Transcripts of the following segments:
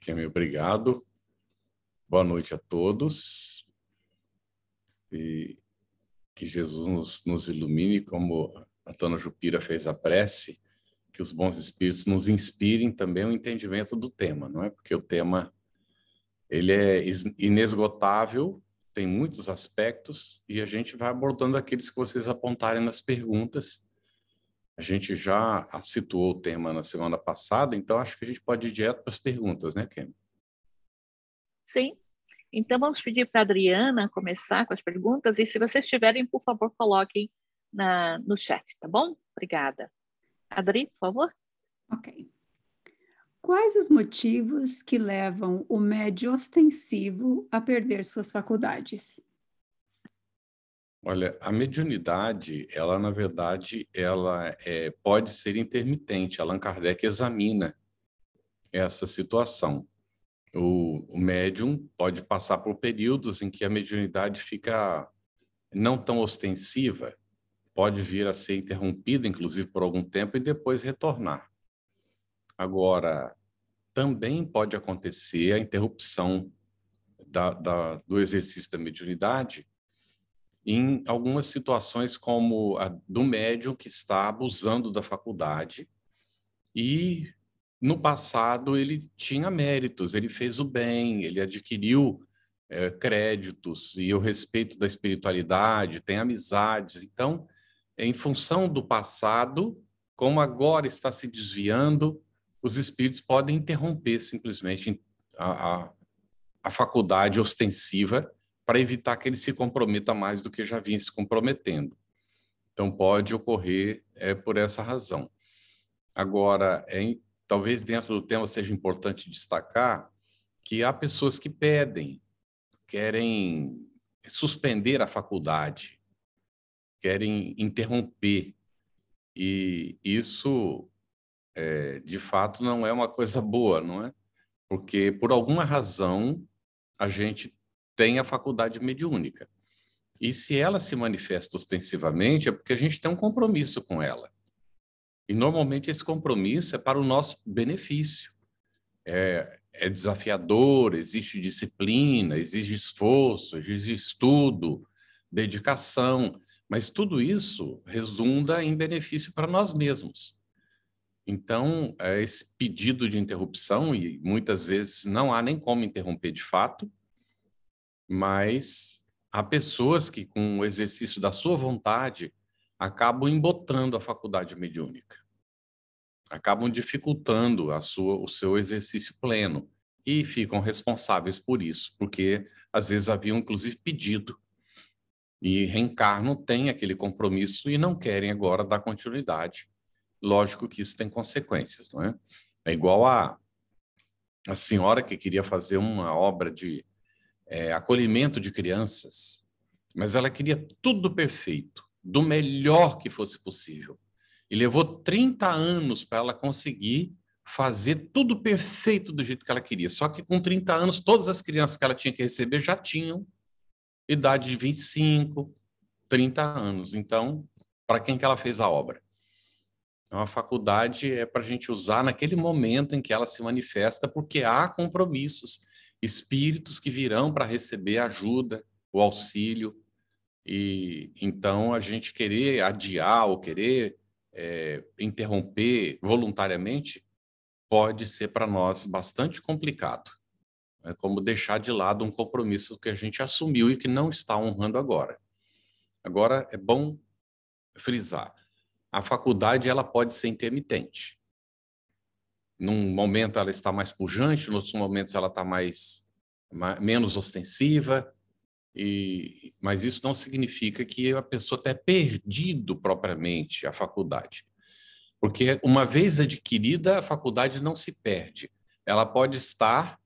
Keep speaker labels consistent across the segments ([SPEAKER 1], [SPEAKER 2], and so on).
[SPEAKER 1] Kemi, é obrigado. Boa noite a todos. E que Jesus nos, nos ilumine, como Antônio Jupira fez a prece, que os bons espíritos nos inspirem também o entendimento do tema, não é? Porque o tema ele é inesgotável, tem muitos aspectos e a gente vai abordando aqueles que vocês apontarem nas perguntas a gente já situou o tema na semana passada, então acho que a gente pode ir direto para as perguntas, né, Kim?
[SPEAKER 2] Sim. Então vamos pedir para a Adriana começar com as perguntas e se vocês tiverem, por favor, coloquem na, no chat, tá bom? Obrigada. Adri, por favor. Ok.
[SPEAKER 3] Quais os motivos que levam o médio ostensivo a perder suas faculdades?
[SPEAKER 1] Olha, a mediunidade, ela na verdade, ela é, pode ser intermitente. Allan Kardec examina essa situação. O, o médium pode passar por períodos em que a mediunidade fica não tão ostensiva, pode vir a ser interrompida, inclusive por algum tempo, e depois retornar. Agora, também pode acontecer a interrupção da, da, do exercício da mediunidade em algumas situações como a do médio que está abusando da faculdade e no passado ele tinha méritos, ele fez o bem, ele adquiriu é, créditos e o respeito da espiritualidade, tem amizades. Então, em função do passado, como agora está se desviando, os espíritos podem interromper simplesmente a, a, a faculdade ostensiva para evitar que ele se comprometa mais do que já vinha se comprometendo. Então, pode ocorrer é, por essa razão. Agora, é, talvez dentro do tema seja importante destacar que há pessoas que pedem, querem suspender a faculdade, querem interromper. E isso, é, de fato, não é uma coisa boa, não é? Porque, por alguma razão, a gente tem a faculdade mediúnica. E se ela se manifesta ostensivamente, é porque a gente tem um compromisso com ela. E normalmente esse compromisso é para o nosso benefício. É, é desafiador, existe disciplina, exige esforço, exige estudo, dedicação, mas tudo isso resunda em benefício para nós mesmos. Então, é esse pedido de interrupção, e muitas vezes não há nem como interromper de fato, mas há pessoas que, com o exercício da sua vontade, acabam embotando a faculdade mediúnica, acabam dificultando a sua, o seu exercício pleno e ficam responsáveis por isso, porque às vezes haviam inclusive pedido e reencarno tem aquele compromisso e não querem agora dar continuidade. Lógico que isso tem consequências, não é? É igual a a senhora que queria fazer uma obra de é, acolhimento de crianças, mas ela queria tudo perfeito, do melhor que fosse possível. E levou 30 anos para ela conseguir fazer tudo perfeito do jeito que ela queria. Só que com 30 anos, todas as crianças que ela tinha que receber já tinham idade de 25, 30 anos. Então, para quem que ela fez a obra? Então, é a faculdade é para a gente usar naquele momento em que ela se manifesta, porque há compromissos espíritos que virão para receber ajuda, o auxílio. E então a gente querer adiar ou querer é, interromper voluntariamente pode ser para nós bastante complicado. É como deixar de lado um compromisso que a gente assumiu e que não está honrando agora. Agora é bom frisar, a faculdade ela pode ser intermitente. Num momento ela está mais pujante, em outros momentos ela está mais, mais, menos ostensiva. E, mas isso não significa que a pessoa tenha perdido propriamente a faculdade. Porque uma vez adquirida, a faculdade não se perde. Ela pode estar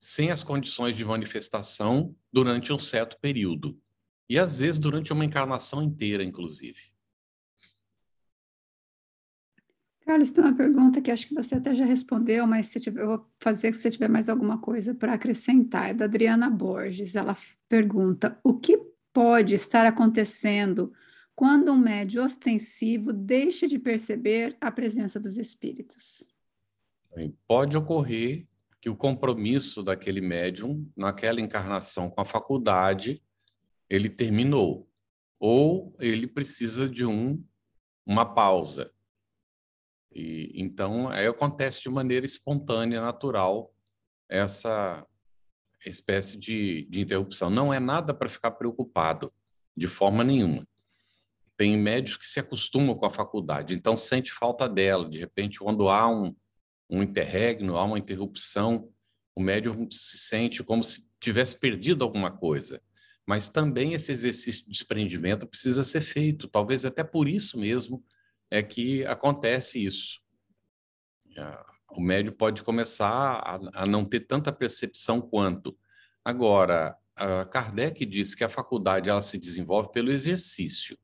[SPEAKER 1] sem as condições de manifestação durante um certo período. E às vezes durante uma encarnação inteira, inclusive.
[SPEAKER 3] Carlos, tem uma pergunta que acho que você até já respondeu, mas se tiver, eu vou fazer se você tiver mais alguma coisa para acrescentar. É da Adriana Borges. Ela pergunta: o que pode estar acontecendo quando um médio ostensivo deixa de perceber a presença dos espíritos?
[SPEAKER 1] Pode ocorrer que o compromisso daquele médium naquela encarnação com a faculdade ele terminou ou ele precisa de um uma pausa e, então, aí acontece de maneira espontânea, natural, essa espécie de, de interrupção. Não é nada para ficar preocupado, de forma nenhuma. Tem médios que se acostumam com a faculdade, então sente falta dela. De repente, quando há um, um interregno, há uma interrupção, o médium se sente como se tivesse perdido alguma coisa. Mas também esse exercício de desprendimento precisa ser feito, talvez até por isso mesmo é que acontece isso. O médio pode começar a, a não ter tanta percepção quanto. Agora, Kardec diz que a faculdade ela se desenvolve pelo exercício.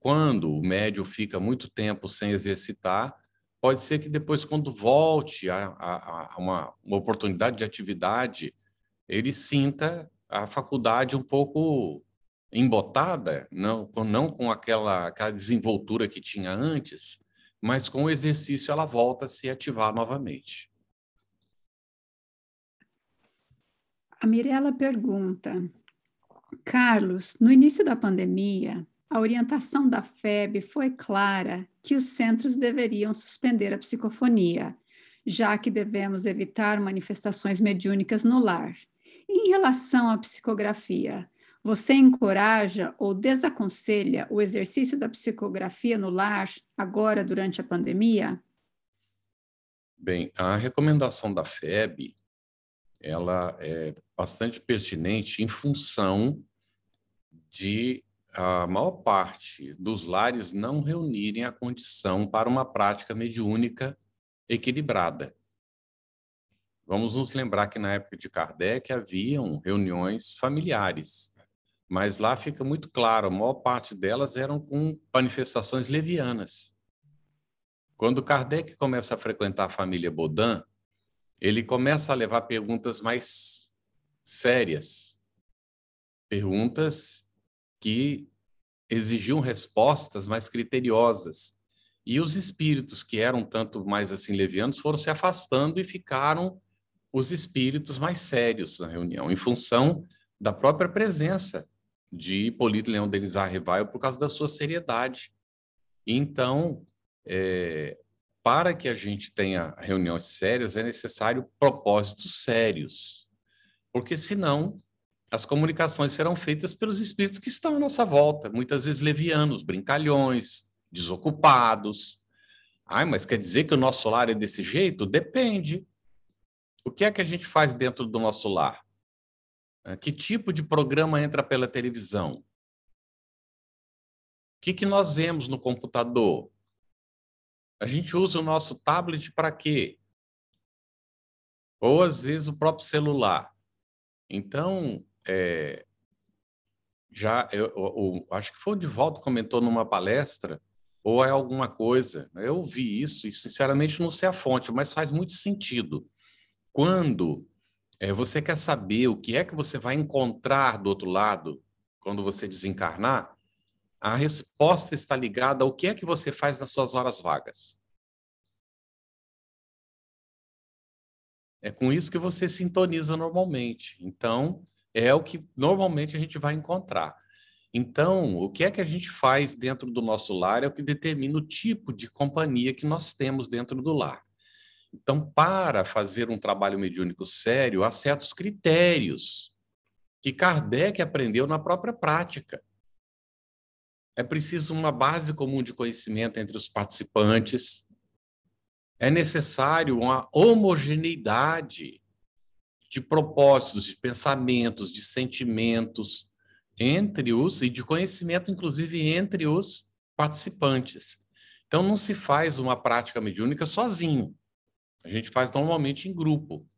[SPEAKER 1] Quando o médio fica muito tempo sem exercitar, pode ser que depois, quando volte a, a, a uma, uma oportunidade de atividade, ele sinta a faculdade um pouco embotada, não com, não com aquela, aquela desenvoltura que tinha antes, mas com o exercício ela volta a se ativar novamente.
[SPEAKER 3] A Mirella pergunta: Carlos, no início da pandemia, a orientação da FEB foi clara que os centros deveriam suspender a psicofonia, já que devemos evitar manifestações mediúnicas no lar. E em relação à psicografia, você encoraja ou desaconselha o exercício da psicografia no lar agora durante a pandemia?
[SPEAKER 1] Bem, a recomendação da FEB ela é bastante pertinente em função de a maior parte dos lares não reunirem a condição para uma prática mediúnica equilibrada. Vamos nos lembrar que na época de Kardec haviam reuniões familiares mas lá fica muito claro, a maior parte delas eram com manifestações levianas. Quando Kardec começa a frequentar a família Baudin, ele começa a levar perguntas mais sérias, perguntas que exigiam respostas mais criteriosas. E os espíritos que eram tanto mais assim levianos foram se afastando e ficaram os espíritos mais sérios na reunião, em função da própria presença de Polito Leão Denis Revaio por causa da sua seriedade. Então, é, para que a gente tenha reuniões sérias, é necessário propósitos sérios, porque senão as comunicações serão feitas pelos espíritos que estão à nossa volta, muitas vezes levianos, brincalhões, desocupados. Ai, mas quer dizer que o nosso lar é desse jeito? Depende. O que é que a gente faz dentro do nosso lar? Ah, que tipo de programa entra pela televisão?
[SPEAKER 2] O que, que nós vemos no computador? A gente usa o nosso tablet para quê? Ou às vezes
[SPEAKER 1] o próprio celular. Então, é, já eu, eu, eu, acho que foi o Divaldo comentou numa palestra ou é alguma coisa. Eu ouvi isso e sinceramente não sei a fonte, mas faz muito sentido. Quando é, você quer saber o que é que você vai encontrar do outro lado quando você desencarnar? A resposta está ligada ao que é que você faz nas suas horas
[SPEAKER 2] vagas. É com isso que você
[SPEAKER 1] sintoniza normalmente. Então, é o que normalmente a gente vai encontrar. Então, o que é que a gente faz dentro do nosso lar é o que determina o tipo de companhia que nós temos dentro do lar. Então, para fazer um trabalho mediúnico sério, há certos critérios que Kardec aprendeu na própria prática. É preciso uma base comum de conhecimento entre os participantes. É necessário uma homogeneidade de propósitos, de pensamentos, de sentimentos entre os e de conhecimento, inclusive, entre os participantes. Então, não se faz uma prática mediúnica sozinho. A gente faz normalmente em grupo.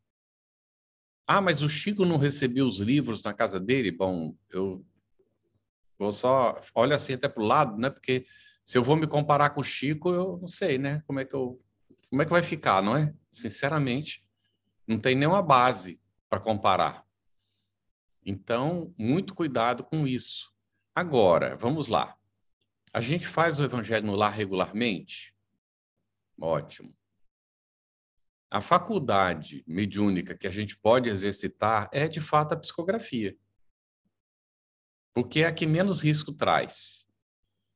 [SPEAKER 1] Ah, mas o Chico não recebeu os livros na casa dele? Bom, eu vou só. Olha assim até para o lado, né? Porque se eu vou me comparar com o Chico, eu não sei, né? Como é que, eu, como é que vai ficar, não é? Sinceramente, não tem nenhuma base para comparar. Então, muito cuidado com isso. Agora, vamos lá. A gente faz o evangelho no lar regularmente? Ótimo. A faculdade mediúnica que a gente pode exercitar é, de fato, a psicografia. Porque é a que menos risco traz.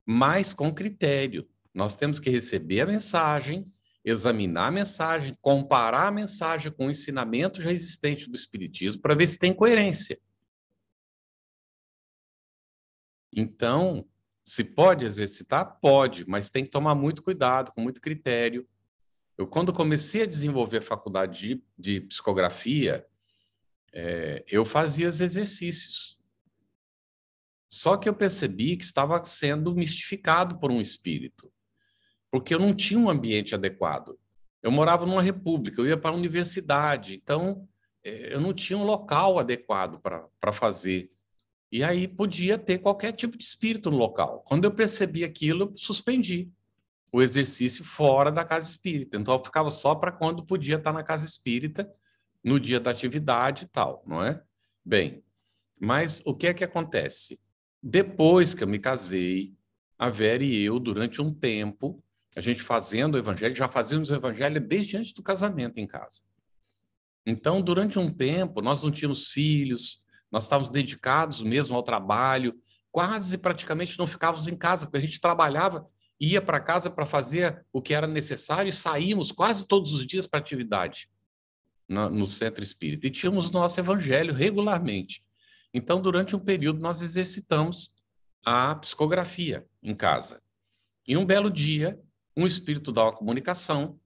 [SPEAKER 1] Mas com critério. Nós temos que receber a mensagem, examinar a mensagem, comparar a mensagem com o ensinamento já existente do Espiritismo para ver se tem coerência. Então, se pode exercitar? Pode, mas tem que tomar muito cuidado, com muito critério, eu, quando comecei a desenvolver a faculdade de, de psicografia, é, eu fazia os exercícios. Só que eu percebi que estava sendo mistificado por um espírito, porque eu não tinha um ambiente adequado. Eu morava numa república, eu ia para a universidade, então é, eu não tinha um local adequado para fazer. E aí podia ter qualquer tipo de espírito no local. Quando eu percebi aquilo, eu suspendi o exercício fora da casa espírita. Então, eu ficava só para quando podia estar tá na casa espírita, no dia da atividade e tal, não é? Bem, mas o que é que acontece? Depois que eu me casei, a Vera e eu, durante um tempo, a gente fazendo o evangelho, já fazíamos o evangelho desde antes do casamento em casa. Então, durante um tempo, nós não tínhamos filhos, nós estávamos dedicados mesmo ao trabalho, quase praticamente não ficávamos em casa, porque a gente trabalhava ia para casa para fazer o que era necessário e saímos quase todos os dias para atividade no centro espírita. E tínhamos nosso evangelho regularmente. Então, durante um período, nós exercitamos a psicografia em casa. E um belo dia, um espírito da comunicação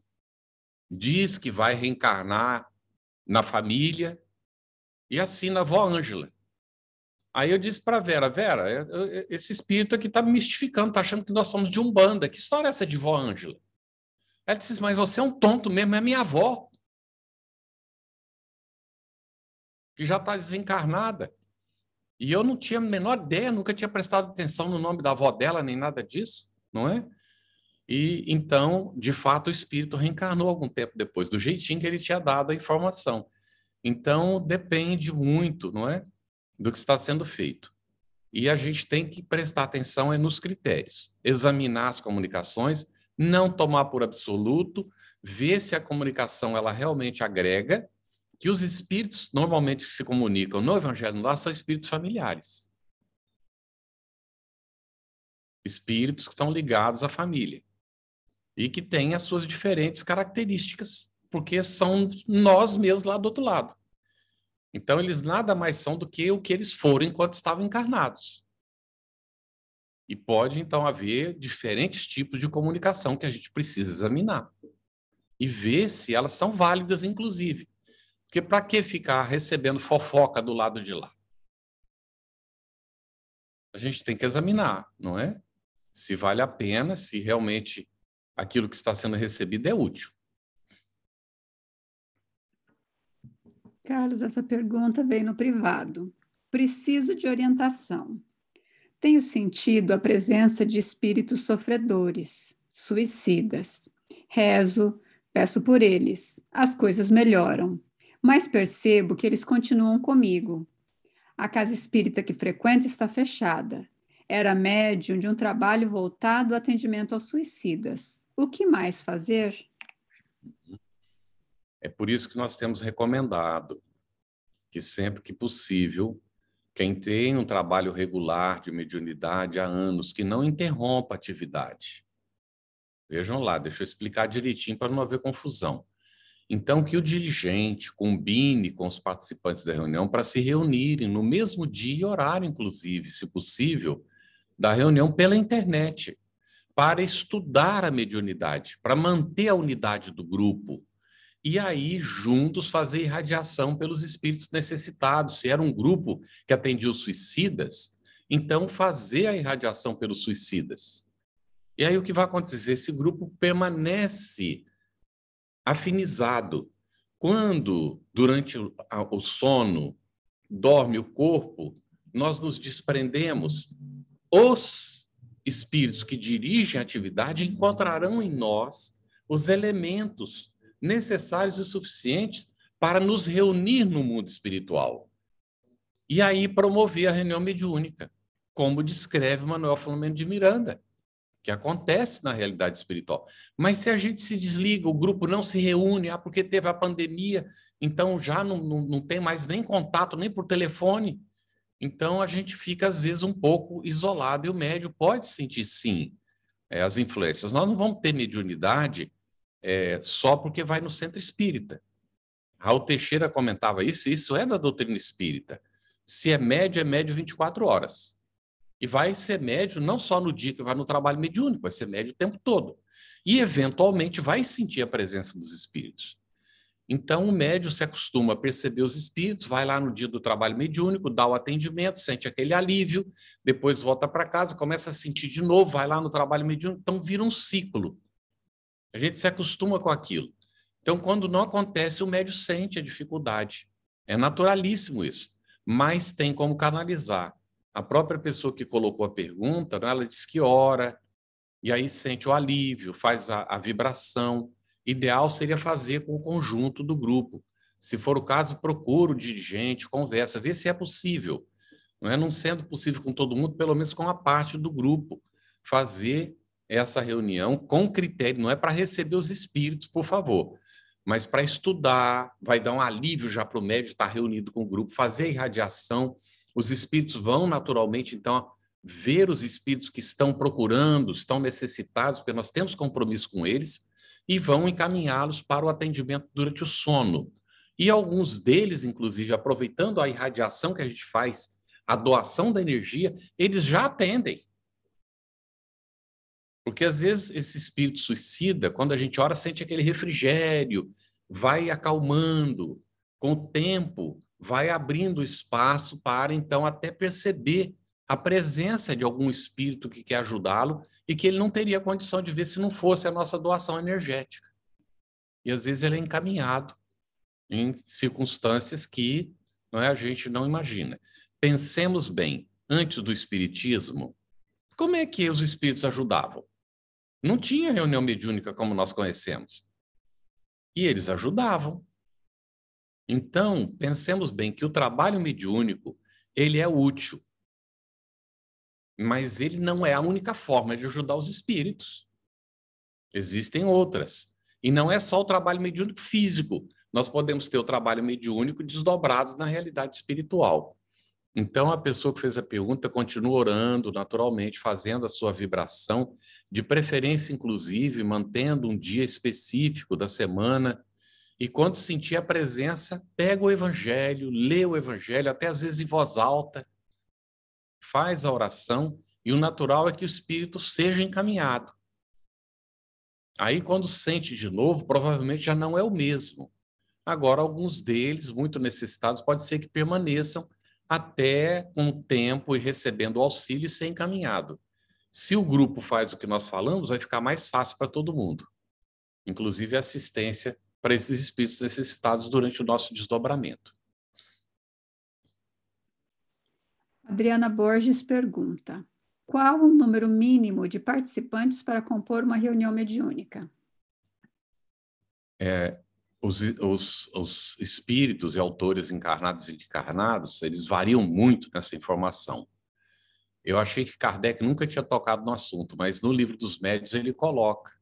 [SPEAKER 1] diz que vai reencarnar na família e assina a avó Ângela. Aí eu disse para Vera, Vera, é, esse espírito aqui está me mistificando, está achando que nós somos de Umbanda. Que história é essa de vó Ângela? Ela disse, mas você é um tonto mesmo, é minha avó. Que já está desencarnada. E eu não tinha a menor ideia, nunca tinha prestado atenção no nome da avó dela, nem nada disso, não é? E então, de fato, o espírito reencarnou algum tempo depois, do jeitinho que ele tinha dado a informação. Então, depende muito, não é? do que está sendo feito. E a gente tem que prestar atenção é nos critérios, examinar as comunicações, não tomar por absoluto, ver se a comunicação ela realmente agrega, que os espíritos normalmente que se comunicam no evangelho lá são espíritos familiares. Espíritos que estão ligados à família e que têm as suas diferentes características, porque são nós mesmos lá do outro lado. Então, eles nada mais são do que o que eles foram enquanto estavam encarnados. E pode, então, haver diferentes tipos de comunicação que a gente precisa examinar e ver se elas são válidas, inclusive. Porque para que ficar recebendo fofoca do lado de lá? A gente tem que examinar, não é? Se vale a pena, se realmente aquilo que está sendo recebido é útil.
[SPEAKER 3] Carlos, essa pergunta veio no privado. Preciso de orientação. Tenho sentido a presença de espíritos sofredores, suicidas. Rezo, peço por eles. As coisas melhoram, mas percebo que eles continuam comigo. A casa espírita que frequento está fechada. Era médium de um trabalho voltado ao atendimento aos suicidas. O que mais fazer?
[SPEAKER 1] Uhum. É por isso que nós temos recomendado que sempre que possível, quem tem um trabalho regular de mediunidade há anos, que não interrompa a atividade. Vejam lá, deixa eu explicar direitinho para não haver confusão. Então, que o dirigente combine com os participantes da reunião para se reunirem no mesmo dia e horário, inclusive, se possível, da reunião pela internet, para estudar a mediunidade, para manter a unidade do grupo, e aí juntos fazer irradiação pelos espíritos necessitados. Se era um grupo que atendia os suicidas, então fazer a irradiação pelos suicidas. E aí o que vai acontecer? Esse grupo permanece afinizado. Quando, durante o sono, dorme o corpo, nós nos desprendemos. Os espíritos que dirigem a atividade encontrarão em nós os elementos necessários e suficientes para nos reunir no mundo espiritual. E aí promover a reunião mediúnica, como descreve Manuel Filomeno de Miranda, que acontece na realidade espiritual. Mas se a gente se desliga, o grupo não se reúne, ah, porque teve a pandemia, então já não, não, não tem mais nem contato, nem por telefone. Então a gente fica, às vezes, um pouco isolado, e o médio pode sentir sim eh, as influências. Nós não vamos ter mediunidade é, só porque vai no centro espírita. Raul Teixeira comentava isso, isso é da doutrina espírita. Se é médio, é médio 24 horas. E vai ser médio não só no dia que vai no trabalho mediúnico, vai ser médio o tempo todo. E, eventualmente, vai sentir a presença dos espíritos. Então, o médio se acostuma a perceber os espíritos, vai lá no dia do trabalho mediúnico, dá o atendimento, sente aquele alívio, depois volta para casa, começa a sentir de novo, vai lá no trabalho mediúnico. Então, vira um ciclo. A gente se acostuma com aquilo. Então, quando não acontece, o médio sente a dificuldade. É naturalíssimo isso, mas tem como canalizar. A própria pessoa que colocou a pergunta, né, ela diz que ora, e aí sente o alívio, faz a, a vibração. Ideal seria fazer com o conjunto do grupo. Se for o caso, procura o dirigente, conversa, vê se é possível. Não é não sendo possível com todo mundo, pelo menos com a parte do grupo, fazer essa reunião com critério, não é para receber os espíritos, por favor, mas para estudar, vai dar um alívio já para o médico estar tá reunido com o grupo, fazer a irradiação. Os espíritos vão naturalmente, então, ver os espíritos que estão procurando, estão necessitados, porque nós temos compromisso com eles, e vão encaminhá-los para o atendimento durante o sono. E alguns deles, inclusive, aproveitando a irradiação que a gente faz, a doação da energia, eles já atendem. Porque às vezes esse espírito suicida, quando a gente ora, sente aquele refrigério, vai acalmando, com o tempo vai abrindo espaço para então até perceber a presença de algum espírito que quer ajudá-lo e que ele não teria condição de ver se não fosse a nossa doação energética. E às vezes ele é encaminhado em circunstâncias que não é, a gente não imagina. Pensemos bem, antes do espiritismo, como é que os espíritos ajudavam? Não tinha reunião mediúnica como nós conhecemos. E eles ajudavam. Então, pensemos bem que o trabalho mediúnico, ele é útil. Mas ele não é a única forma de ajudar os espíritos. Existem outras. E não é só o trabalho mediúnico físico. Nós podemos ter o trabalho mediúnico desdobrados na realidade espiritual. Então, a pessoa que fez a pergunta continua orando naturalmente, fazendo a sua vibração, de preferência, inclusive, mantendo um dia específico da semana. E quando sentir a presença, pega o evangelho, lê o evangelho, até às vezes em voz alta, faz a oração, e o natural é que o espírito seja encaminhado. Aí, quando sente de novo, provavelmente já não é o mesmo. Agora, alguns deles, muito necessitados, pode ser que permaneçam até com o tempo e recebendo o auxílio e ser encaminhado. Se o grupo faz o que nós falamos, vai ficar mais fácil para todo mundo, inclusive assistência para esses espíritos necessitados durante o nosso desdobramento.
[SPEAKER 3] Adriana Borges pergunta: qual o número mínimo de participantes para compor uma reunião mediúnica?
[SPEAKER 1] É, os, os, os espíritos e autores encarnados e encarnados, eles variam muito nessa informação. Eu achei que Kardec nunca tinha tocado no assunto, mas no livro dos médios ele coloca.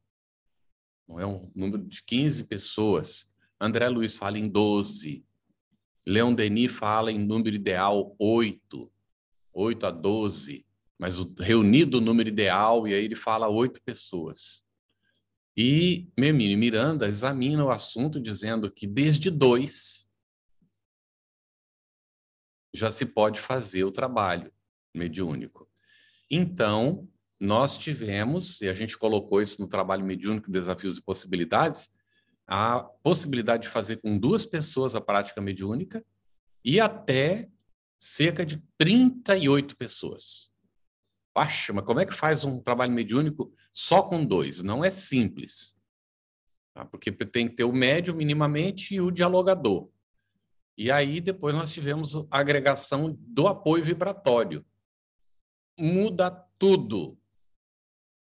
[SPEAKER 1] Não é um número de 15 pessoas. André Luiz fala em 12. Leon Denis fala em número ideal 8. 8 a 12. Mas o, reunido o número ideal, e aí ele fala oito pessoas. E Memini Miranda examina o assunto dizendo que desde dois já se pode fazer o trabalho mediúnico. Então, nós tivemos, e a gente colocou isso no trabalho mediúnico Desafios e Possibilidades, a possibilidade de fazer com duas pessoas a prática mediúnica e até cerca de 38 pessoas. Acha, mas como é que faz um trabalho mediúnico só com dois? Não é simples. Tá? Porque tem que ter o médium minimamente e o dialogador. E aí depois nós tivemos a agregação do apoio vibratório. Muda tudo.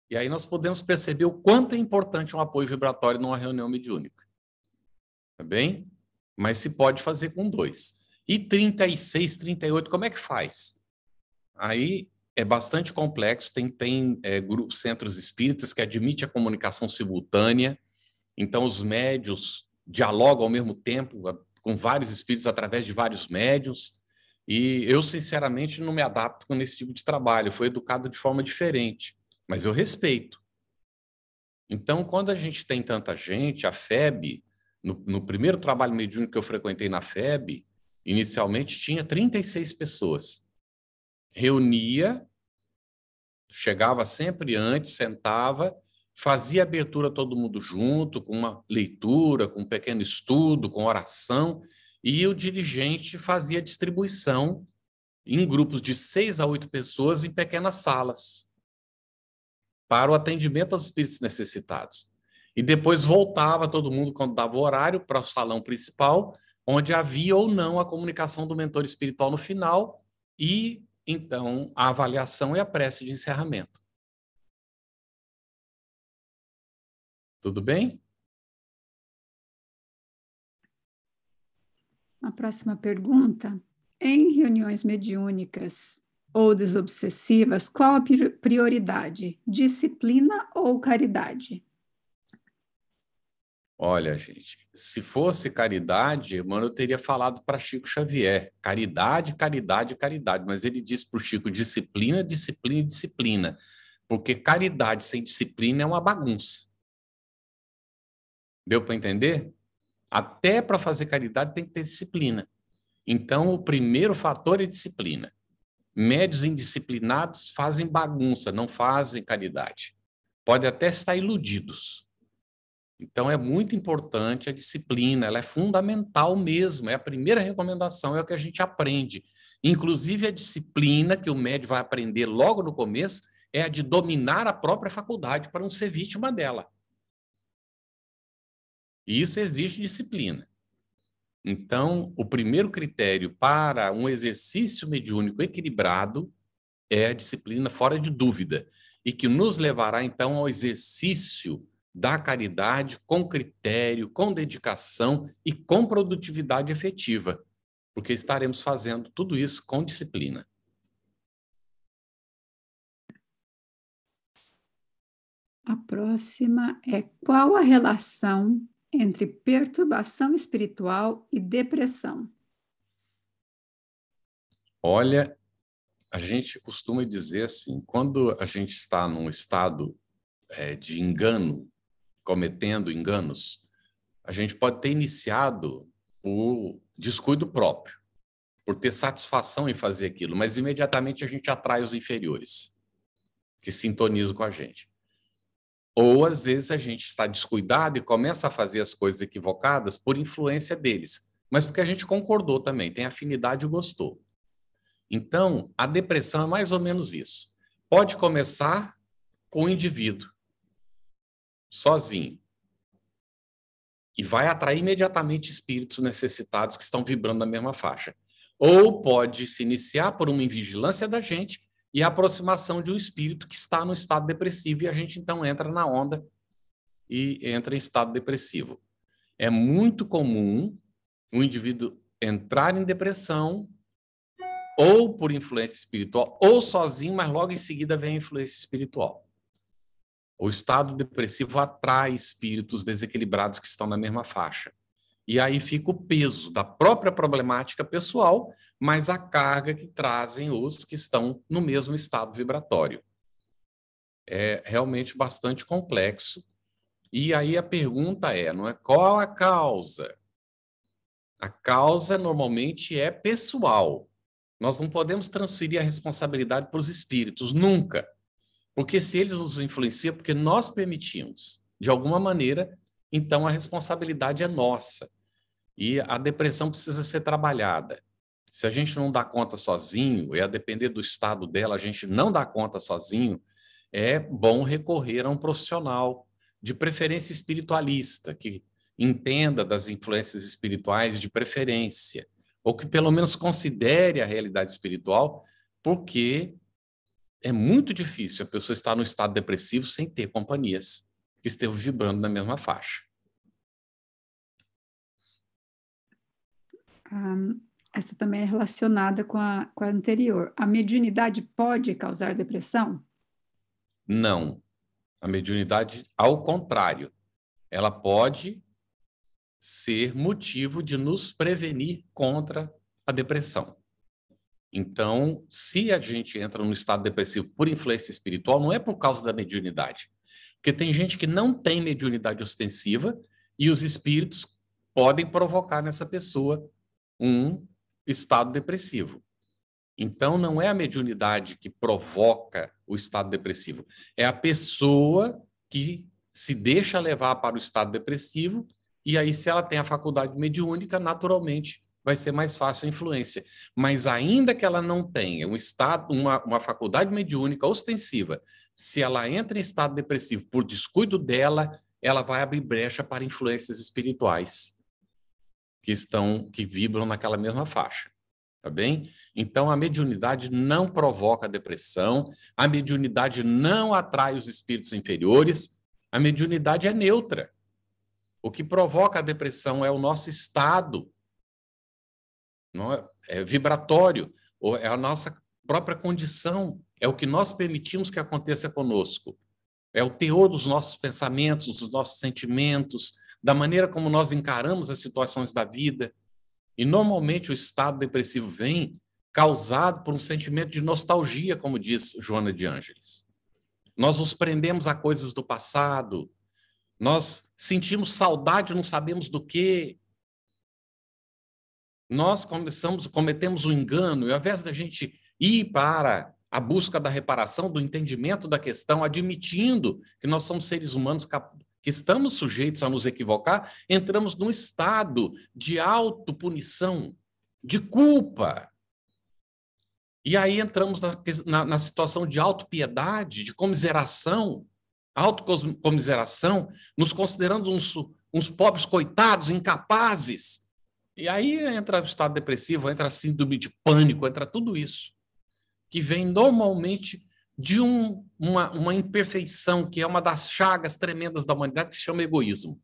[SPEAKER 1] E aí nós podemos perceber o quanto é importante um apoio vibratório numa reunião mediúnica. Tá bem? Mas se pode fazer com dois. E 36, 38, como é que faz? Aí é bastante complexo, tem, tem é, grupos, centros espíritas que admite a comunicação simultânea, então os médios dialogam ao mesmo tempo com vários espíritos através de vários médios, e eu, sinceramente, não me adapto com esse tipo de trabalho, foi fui educado de forma diferente, mas eu respeito. Então, quando a gente tem tanta gente, a FEB, no, no primeiro trabalho mediúnico que eu frequentei na FEB, inicialmente tinha 36 pessoas. Reunia chegava sempre antes, sentava, fazia abertura todo mundo junto, com uma leitura, com um pequeno estudo, com oração, e o dirigente fazia distribuição em grupos de seis a oito pessoas em pequenas salas para o atendimento aos espíritos necessitados. E depois voltava todo mundo, quando dava o horário, para o salão principal, onde havia ou não a comunicação do mentor espiritual no final e então a avaliação
[SPEAKER 2] é a prece de encerramento. Tudo bem? A próxima
[SPEAKER 3] pergunta. Em reuniões mediúnicas ou desobsessivas, qual a prioridade? Disciplina ou caridade?
[SPEAKER 1] Olha, gente, se fosse caridade, mano, eu teria falado para Chico Xavier: caridade, caridade, caridade. Mas ele disse para o Chico: disciplina, disciplina, disciplina. Porque caridade sem disciplina é uma bagunça. Deu para entender? Até para fazer caridade tem que ter disciplina. Então, o primeiro fator é disciplina. Médios indisciplinados fazem bagunça, não fazem caridade. Pode até estar iludidos então é muito importante a disciplina, ela é fundamental mesmo, é a primeira recomendação, é o que a gente aprende. Inclusive a disciplina que o médico vai aprender logo no começo é a de dominar a própria faculdade para não ser vítima dela. E isso exige disciplina. Então, o primeiro critério para um exercício mediúnico equilibrado é a disciplina fora de dúvida, e que nos levará então ao exercício da caridade com critério, com dedicação e com produtividade efetiva, porque estaremos fazendo tudo isso com disciplina.
[SPEAKER 3] A próxima é qual a relação entre perturbação espiritual e depressão?
[SPEAKER 1] Olha, a gente costuma dizer assim, quando a gente está num estado é, de engano, cometendo enganos, a gente pode ter iniciado o descuido próprio, por ter satisfação em fazer aquilo, mas imediatamente a gente atrai os inferiores, que sintonizam com a gente. Ou às vezes a gente está descuidado e começa a fazer as coisas equivocadas por influência deles, mas porque a gente concordou também, tem afinidade e gostou. Então, a depressão é mais ou menos isso. Pode começar com o indivíduo, sozinho. E vai atrair imediatamente espíritos necessitados que estão vibrando na mesma faixa. Ou pode se iniciar por uma invigilância da gente e a aproximação de um espírito que está no estado depressivo e a gente então entra na onda e entra em estado depressivo. É muito comum um indivíduo entrar em depressão ou por influência espiritual ou sozinho, mas logo em seguida vem a influência espiritual. O estado depressivo atrai espíritos desequilibrados que estão na mesma faixa. E aí fica o peso da própria problemática pessoal, mas a carga que trazem os que estão no mesmo estado vibratório. É realmente bastante complexo. E aí a pergunta é, não é qual a causa? A causa normalmente é pessoal. Nós não podemos transferir a responsabilidade para os espíritos nunca. Porque se eles nos influenciam, é porque nós permitimos, de alguma maneira, então a responsabilidade é nossa. E a depressão precisa ser trabalhada. Se a gente não dá conta sozinho, e a depender do estado dela, a gente não dá conta sozinho, é bom recorrer a um profissional, de preferência espiritualista, que entenda das influências espirituais de preferência, ou que pelo menos considere a realidade espiritual, porque é muito difícil a pessoa estar no estado depressivo sem ter companhias que estejam vibrando na mesma faixa.
[SPEAKER 3] Um, ah, essa também é relacionada com a, com a anterior. A mediunidade pode causar depressão?
[SPEAKER 1] Não. A mediunidade, ao contrário, ela pode ser motivo de nos prevenir contra a depressão. Então, se a gente entra no estado depressivo por influência espiritual, não é por causa da mediunidade. Porque tem gente que não tem mediunidade ostensiva e os espíritos podem provocar nessa pessoa um estado depressivo. Então, não é a mediunidade que provoca o estado depressivo, é a pessoa que se deixa levar para o estado depressivo, e aí, se ela tem a faculdade mediúnica, naturalmente vai ser mais fácil a influência. Mas ainda que ela não tenha um estado, uma, uma faculdade mediúnica ostensiva, se ela entra em estado depressivo por descuido dela, ela vai abrir brecha para influências espirituais que estão que vibram naquela mesma faixa. Tá bem? Então a mediunidade não provoca depressão, a mediunidade não atrai os espíritos inferiores, a mediunidade é neutra. O que provoca a depressão é o nosso estado não é, é vibratório, ou é a nossa própria condição, é o que nós permitimos que aconteça conosco. É o teor dos nossos pensamentos, dos nossos sentimentos, da maneira como nós encaramos as situações da vida. E normalmente o estado depressivo vem causado por um sentimento de nostalgia, como diz Joana de Ângeles. Nós nos prendemos a coisas do passado, nós sentimos saudade, não sabemos do que, nós começamos, cometemos um engano, e ao invés da gente ir para a busca da reparação, do entendimento da questão, admitindo que nós somos seres humanos que estamos sujeitos a nos equivocar, entramos num estado de autopunição, de culpa. E aí entramos na, na, na situação de autopiedade, de comiseração, autocomiseração, nos considerando uns, uns pobres coitados, incapazes, e aí entra o estado depressivo, entra a síndrome de pânico, entra tudo isso, que vem normalmente de um, uma, uma imperfeição, que é uma das chagas tremendas da humanidade, que se chama egoísmo.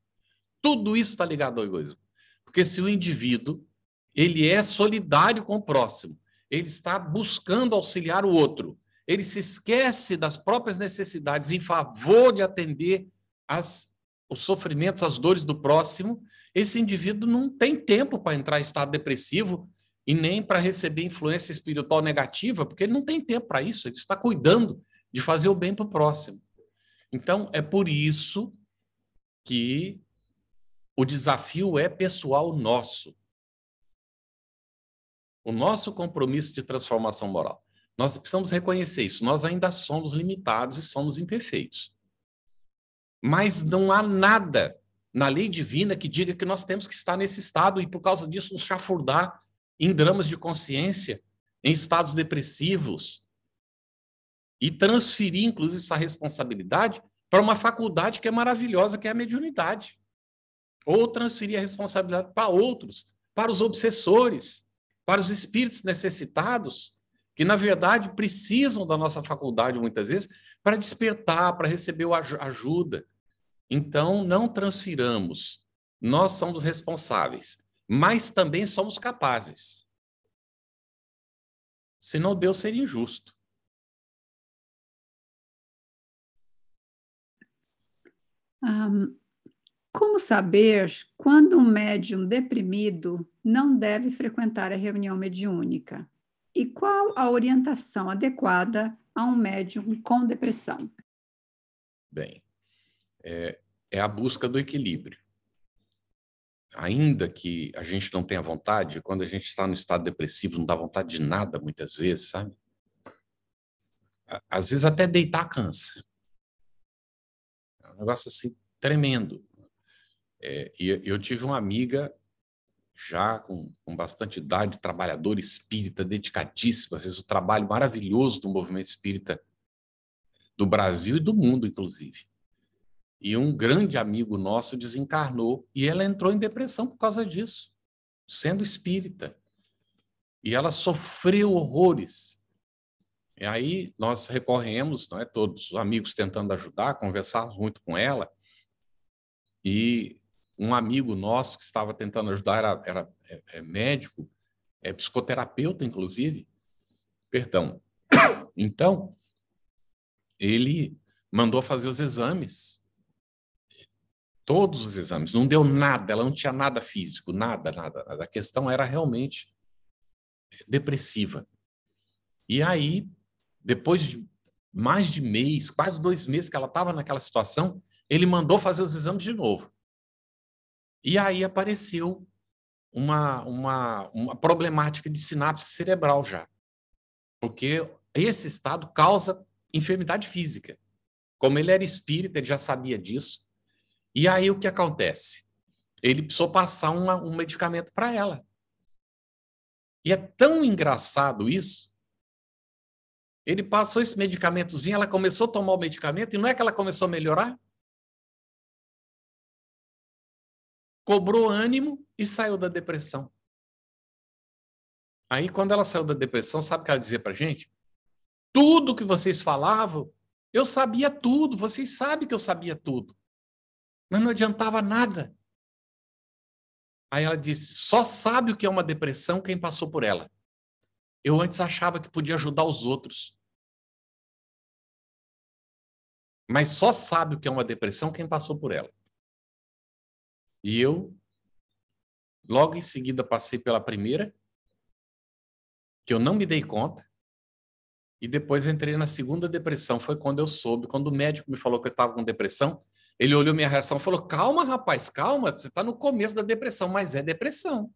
[SPEAKER 1] Tudo isso está ligado ao egoísmo. Porque se o indivíduo ele é solidário com o próximo, ele está buscando auxiliar o outro, ele se esquece das próprias necessidades em favor de atender as os sofrimentos, as dores do próximo, esse indivíduo não tem tempo para entrar em estado depressivo e nem para receber influência espiritual negativa, porque ele não tem tempo para isso, ele está cuidando de fazer o bem para o próximo. Então, é por isso que o desafio é pessoal nosso. O nosso compromisso de transformação moral. Nós precisamos reconhecer isso. Nós ainda somos limitados e somos imperfeitos. Mas não há nada na lei divina que diga que nós temos que estar nesse estado e, por causa disso, nos chafurdar em dramas de consciência, em estados depressivos. E transferir, inclusive, essa responsabilidade para uma faculdade que é maravilhosa, que é a mediunidade. Ou transferir a responsabilidade para outros, para os obsessores, para os espíritos necessitados que na verdade precisam da nossa faculdade muitas vezes para despertar, para receber ajuda. Então, não transfiramos. Nós somos responsáveis, mas também somos capazes.
[SPEAKER 2] Senão, Deus seria injusto. Um,
[SPEAKER 3] como saber quando um médium deprimido não deve frequentar a reunião mediúnica? E qual a orientação adequada a um médium com depressão?
[SPEAKER 1] Bem, é, é a busca do equilíbrio. Ainda que a gente não tenha vontade, quando a gente está no estado depressivo, não dá vontade de nada muitas vezes, sabe? Às vezes até deitar cansa. É um negócio assim tremendo. É, eu tive uma amiga já com, com bastante idade, trabalhador espírita, dedicadíssimo, às vezes o trabalho maravilhoso do movimento espírita do Brasil e do mundo, inclusive. E um grande amigo nosso desencarnou e ela entrou em depressão por causa disso, sendo espírita. E ela sofreu horrores. E aí nós recorremos, não é todos os amigos tentando ajudar, conversamos muito com ela. E um amigo nosso que estava tentando ajudar, era, era é, é médico, é psicoterapeuta, inclusive. Perdão. Então, ele mandou fazer os exames, todos os exames, não deu nada, ela não tinha nada físico, nada, nada, nada. A questão era realmente depressiva. E aí, depois de mais de mês, quase dois meses que ela estava naquela situação, ele mandou fazer os exames de novo. E aí apareceu uma, uma, uma problemática de sinapse cerebral já, porque esse estado causa enfermidade física. Como ele era espírita, ele já sabia disso. E aí o que acontece? Ele precisou passar uma, um medicamento para ela. E é tão engraçado isso. Ele passou esse medicamentozinho,
[SPEAKER 2] ela começou a tomar o medicamento, e não é que ela começou a melhorar? cobrou ânimo e saiu da depressão.
[SPEAKER 1] Aí, quando ela saiu da depressão, sabe o que ela dizia para gente? Tudo que vocês falavam, eu sabia tudo, vocês sabem que eu sabia tudo. Mas não adiantava nada. Aí ela disse: só sabe o que é uma depressão quem
[SPEAKER 2] passou por ela. Eu antes achava que podia ajudar os outros. Mas só sabe o que é uma depressão quem passou por ela. E eu, logo em seguida, passei pela primeira,
[SPEAKER 1] que eu não me dei conta, e depois entrei na segunda depressão. Foi quando eu soube, quando o médico me falou que eu estava com depressão, ele olhou minha reação e falou: Calma, rapaz, calma, você está no começo da depressão, mas é depressão.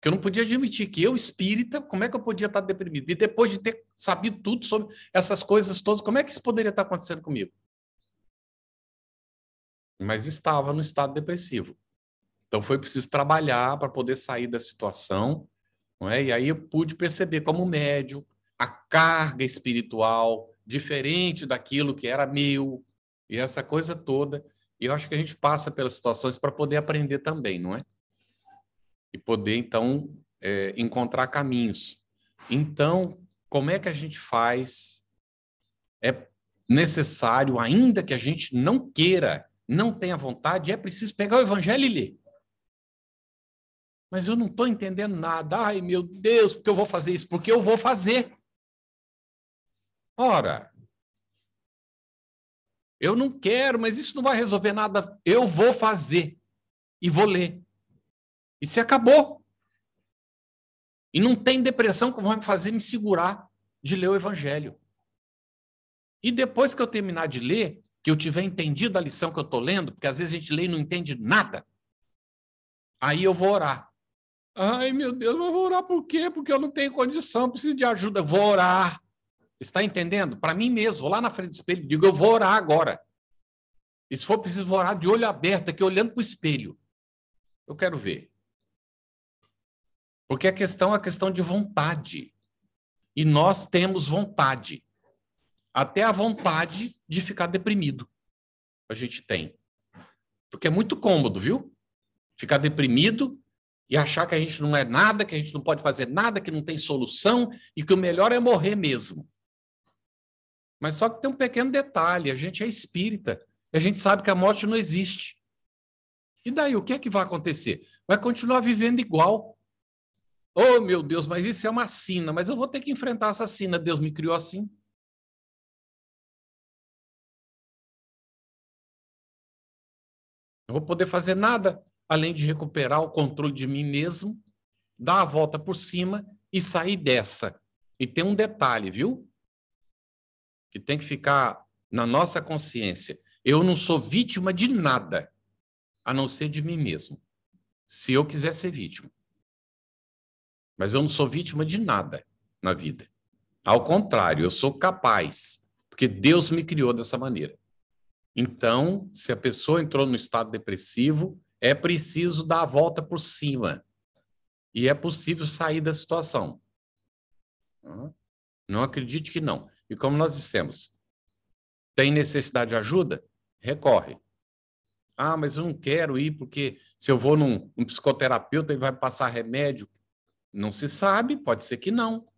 [SPEAKER 1] Que eu não podia admitir que eu, espírita, como é que eu podia estar deprimido? E depois de ter sabido tudo sobre essas coisas todas, como é que isso poderia estar acontecendo comigo? mas estava no estado depressivo. Então foi preciso trabalhar para poder sair da situação, é? E aí eu pude perceber como médio a carga espiritual diferente daquilo que era meu e essa coisa toda. E eu acho que a gente passa pelas situações para poder aprender também, não é? E poder então é, encontrar caminhos. Então, como é que a gente faz? É necessário, ainda que a gente não queira, não tem a vontade, é preciso pegar o evangelho e ler. Mas eu não estou entendendo nada. Ai, meu Deus, porque eu vou fazer isso? Porque eu vou fazer. Ora, eu não quero, mas isso não vai resolver nada. Eu vou fazer e vou ler. E se acabou. E não tem depressão que vai me fazer me segurar de ler o evangelho. E depois que eu terminar de ler, que eu tiver entendido a lição que eu estou lendo, porque às vezes a gente lê e não entende nada, aí eu vou orar. Ai, meu Deus, eu vou orar por quê? Porque eu não tenho condição, preciso de ajuda. Eu vou orar. Está entendendo? Para mim mesmo, vou lá na frente do espelho, e digo, eu vou orar agora. E se for preciso, orar de olho aberto, aqui olhando para o espelho. Eu quero ver. Porque a questão é a questão de vontade. E nós temos vontade até a vontade de ficar deprimido a gente tem. Porque é muito cômodo, viu? Ficar deprimido e achar que a gente não é nada, que a gente não pode fazer nada, que não tem solução e que o melhor é morrer mesmo. Mas só que tem um pequeno detalhe: a gente é espírita e a gente sabe que a morte não existe. E daí, o que é que vai acontecer? Vai continuar vivendo igual. Oh, meu Deus, mas isso é uma sina, mas eu vou ter que enfrentar essa sina. Deus me criou assim. Não vou poder fazer nada além de recuperar o controle de mim mesmo, dar a volta por cima e sair dessa. E tem um detalhe, viu? Que tem que ficar na nossa consciência. Eu não sou vítima de nada, a não ser de mim mesmo. Se eu quiser ser vítima. Mas eu não sou vítima de nada na vida. Ao contrário, eu sou capaz, porque Deus me criou dessa maneira. Então, se a pessoa entrou no estado depressivo, é preciso dar a volta por cima. E é possível sair da situação. Não acredite que não. E como nós dissemos, tem necessidade de ajuda? Recorre. Ah, mas eu não quero ir porque se eu vou num um psicoterapeuta ele vai passar remédio. Não se sabe, pode ser que não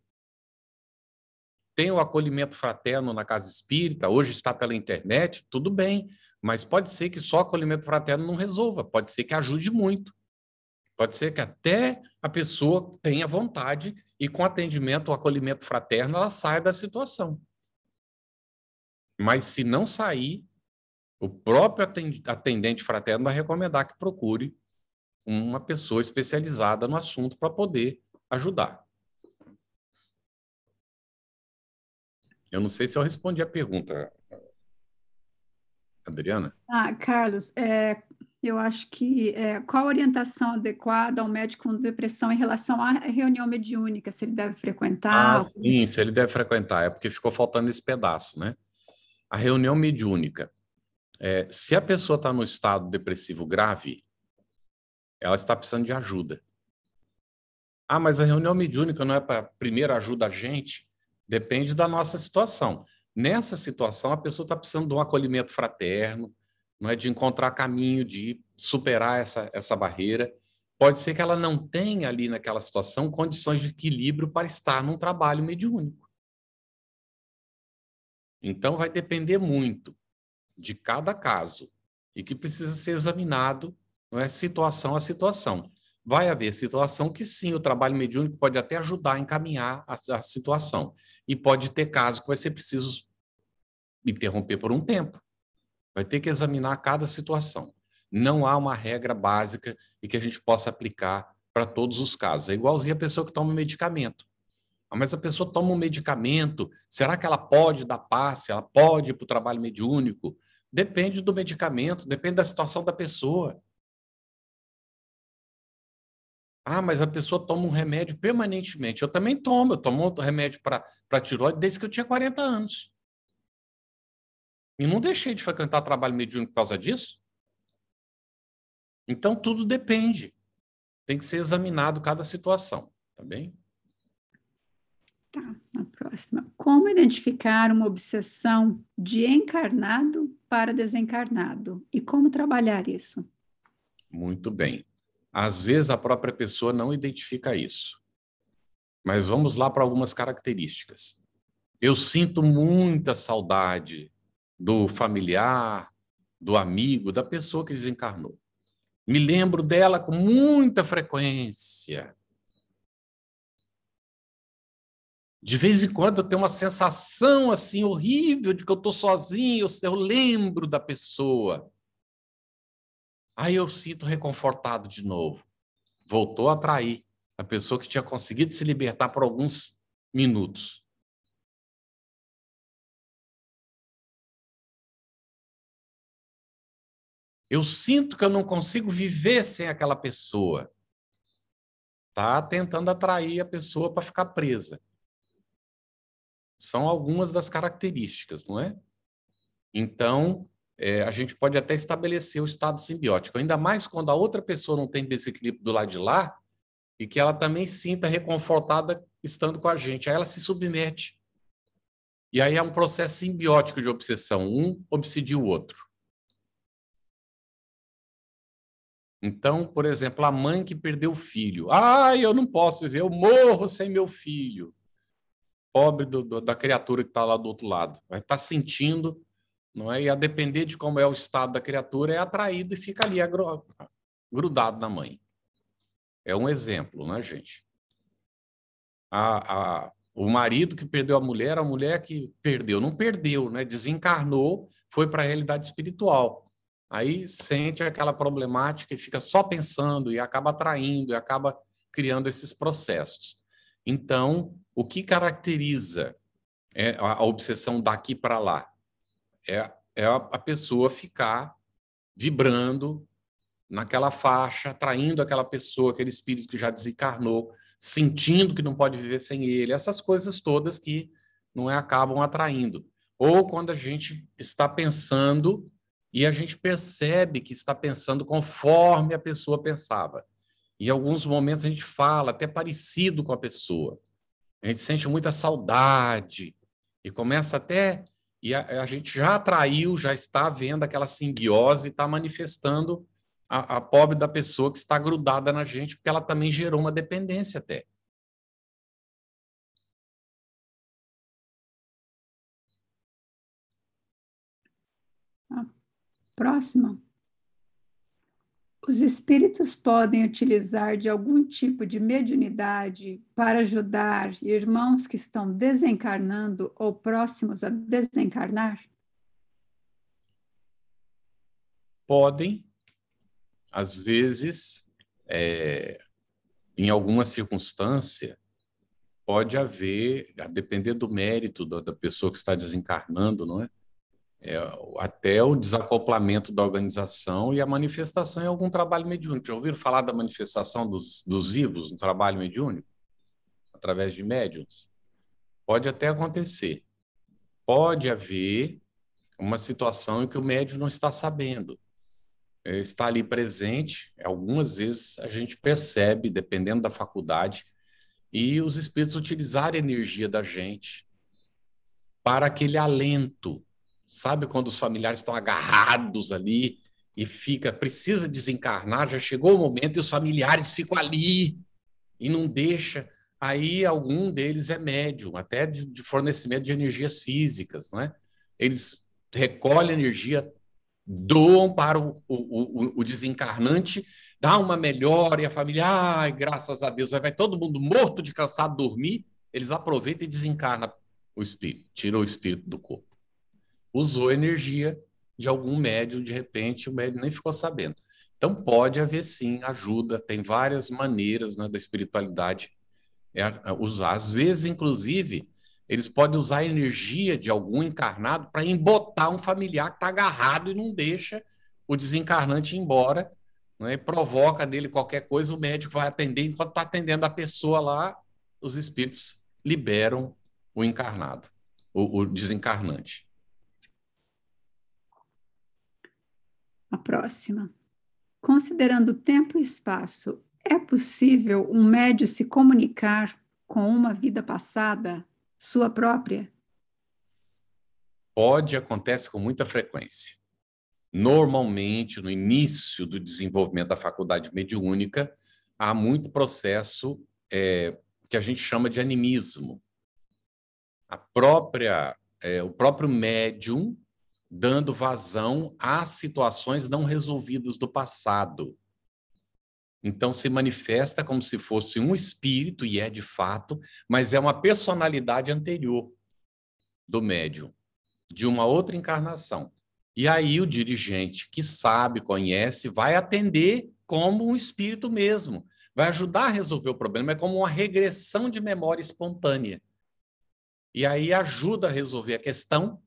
[SPEAKER 1] tem o acolhimento fraterno na casa espírita, hoje está pela internet, tudo bem, mas pode ser que só acolhimento fraterno não resolva, pode ser que ajude muito. Pode ser que até a pessoa tenha vontade e com atendimento ou acolhimento fraterno ela saia da situação. Mas se não sair, o próprio atendente fraterno vai recomendar que procure uma pessoa especializada no assunto para poder ajudar. Eu não sei se eu respondi a pergunta, Adriana.
[SPEAKER 2] Ah, Carlos,
[SPEAKER 3] é, eu acho que é, qual a orientação adequada ao médico com depressão em relação à reunião mediúnica? Se ele deve frequentar? Ah, ou... sim,
[SPEAKER 1] se ele deve frequentar. É porque ficou faltando esse pedaço, né? A reunião mediúnica. É, se a pessoa está no estado depressivo grave, ela está precisando de ajuda. Ah, mas a reunião mediúnica não é para primeiro ajuda a gente? Depende da nossa situação. Nessa situação, a pessoa está precisando de um acolhimento fraterno, não é de encontrar caminho de superar essa, essa barreira. Pode ser que ela não tenha ali naquela situação condições de equilíbrio para estar num trabalho mediúnico. Então, vai depender muito de cada caso e que precisa ser examinado não é, situação a situação vai haver situação que sim, o trabalho mediúnico pode até ajudar a encaminhar a, a situação. E pode ter caso que vai ser preciso interromper por um tempo. Vai ter que examinar cada situação. Não há uma regra básica e que a gente possa aplicar para todos os casos. É igualzinho a pessoa que toma medicamento. Ah, mas a pessoa toma um medicamento, será que ela pode dar passe? Ela pode ir para o trabalho mediúnico? Depende do medicamento, depende da situação da pessoa. Ah, mas a pessoa toma um remédio permanentemente. Eu também tomo, eu tomo outro remédio para tiroide desde que eu tinha 40 anos. E não deixei de frequentar trabalho mediúnico por causa disso. Então, tudo depende. Tem que ser examinado cada situação, tá bem?
[SPEAKER 3] Tá, na próxima. Como identificar uma obsessão de encarnado para desencarnado? E como trabalhar
[SPEAKER 1] isso? Muito bem. Às vezes a própria pessoa não identifica isso. Mas vamos lá para algumas características. Eu sinto muita saudade do familiar, do amigo, da pessoa que desencarnou. Me lembro dela com muita frequência. De vez em quando eu tenho uma sensação assim horrível de que eu estou sozinho, eu lembro da pessoa. Aí eu sinto reconfortado de novo. Voltou a atrair a pessoa que tinha conseguido se libertar por alguns minutos. Eu sinto que eu não consigo viver sem aquela pessoa. Tá tentando atrair a pessoa para ficar presa. São algumas das características, não é? Então, é, a gente pode até estabelecer o estado simbiótico, ainda mais quando a outra pessoa não tem desequilíbrio do lado de lá e que ela também sinta reconfortada estando com a gente. Aí ela se submete. E aí é um processo simbiótico de obsessão. Um obsidia o outro. Então, por exemplo, a mãe que perdeu o filho. ah, eu não posso viver, eu morro sem meu filho. Pobre do, do, da criatura que está lá do outro lado. Vai estar tá sentindo não é? E a depender de como é o estado da criatura, é atraído e fica ali agro... grudado na mãe. É um exemplo, né, gente? A, a, o marido que perdeu a mulher, a mulher que perdeu, não perdeu, né? Desencarnou, foi para a realidade espiritual. Aí sente aquela problemática e fica só pensando e acaba atraindo e acaba criando esses processos. Então, o que caracteriza é, a obsessão daqui para lá? é, é a pessoa ficar vibrando naquela faixa, atraindo aquela pessoa, aquele espírito que já desencarnou, sentindo que não pode viver sem ele, essas coisas todas que não é, acabam atraindo. Ou quando a gente está pensando e a gente percebe que está pensando conforme a pessoa pensava. Em alguns momentos a gente fala até parecido com a pessoa. A gente sente muita saudade e começa até e a, a gente já atraiu, já está vendo aquela simbiose, está manifestando a, a pobre da pessoa que está grudada na gente, porque ela também gerou uma dependência até.
[SPEAKER 2] Ah, próxima
[SPEAKER 3] os espíritos podem utilizar de algum tipo de mediunidade para ajudar irmãos que estão desencarnando ou próximos a desencarnar?
[SPEAKER 1] Podem, às vezes, é, em alguma circunstância, pode haver, a depender do mérito da, da pessoa que está desencarnando, não é? é, até o desacoplamento da organização e a manifestação em algum trabalho mediúnico. Já ouviram falar da manifestação dos, dos vivos no trabalho mediúnico? Através de médiums? Pode até acontecer. Pode haver uma situação em que o médium não está sabendo. Ele está ali presente, algumas vezes a gente percebe, dependendo da faculdade, e os espíritos utilizar a energia da gente para aquele alento, Sabe quando os familiares estão agarrados ali e fica, precisa desencarnar, já chegou o momento e os familiares ficam ali e não deixa. Aí algum deles é médium, até de, de fornecimento de energias físicas, não é? Eles recolhem energia, doam para o, o, o, o desencarnante, dá uma melhora e a família, ai, graças a Deus, vai, vai todo mundo morto de cansado dormir, eles aproveitam e desencarnam o espírito, tiram o espírito do corpo usou energia de algum médio, de repente o médio nem ficou sabendo. Então pode haver sim ajuda, tem várias maneiras né, da espiritualidade é, usar. Às vezes, inclusive, eles podem usar a energia de algum encarnado para embotar um familiar que está agarrado e não deixa o desencarnante ir embora, né, provoca nele qualquer coisa, o médico vai atender, enquanto está atendendo a pessoa lá, os espíritos liberam o encarnado, o, o desencarnante.
[SPEAKER 3] A próxima. Considerando tempo e espaço, é possível um médio se comunicar com uma vida passada, sua própria?
[SPEAKER 1] Pode, acontece com muita frequência. Normalmente, no início do desenvolvimento da faculdade mediúnica, há muito processo é, que a gente chama de animismo. A própria, é, o próprio médium dando vazão a situações não resolvidas do passado. Então se manifesta como se fosse um espírito, e é de fato, mas é uma personalidade anterior do médium, de uma outra encarnação. E aí o dirigente que sabe, conhece, vai atender como um espírito mesmo, vai ajudar a resolver o problema, é como uma regressão de memória espontânea. E aí ajuda a resolver a questão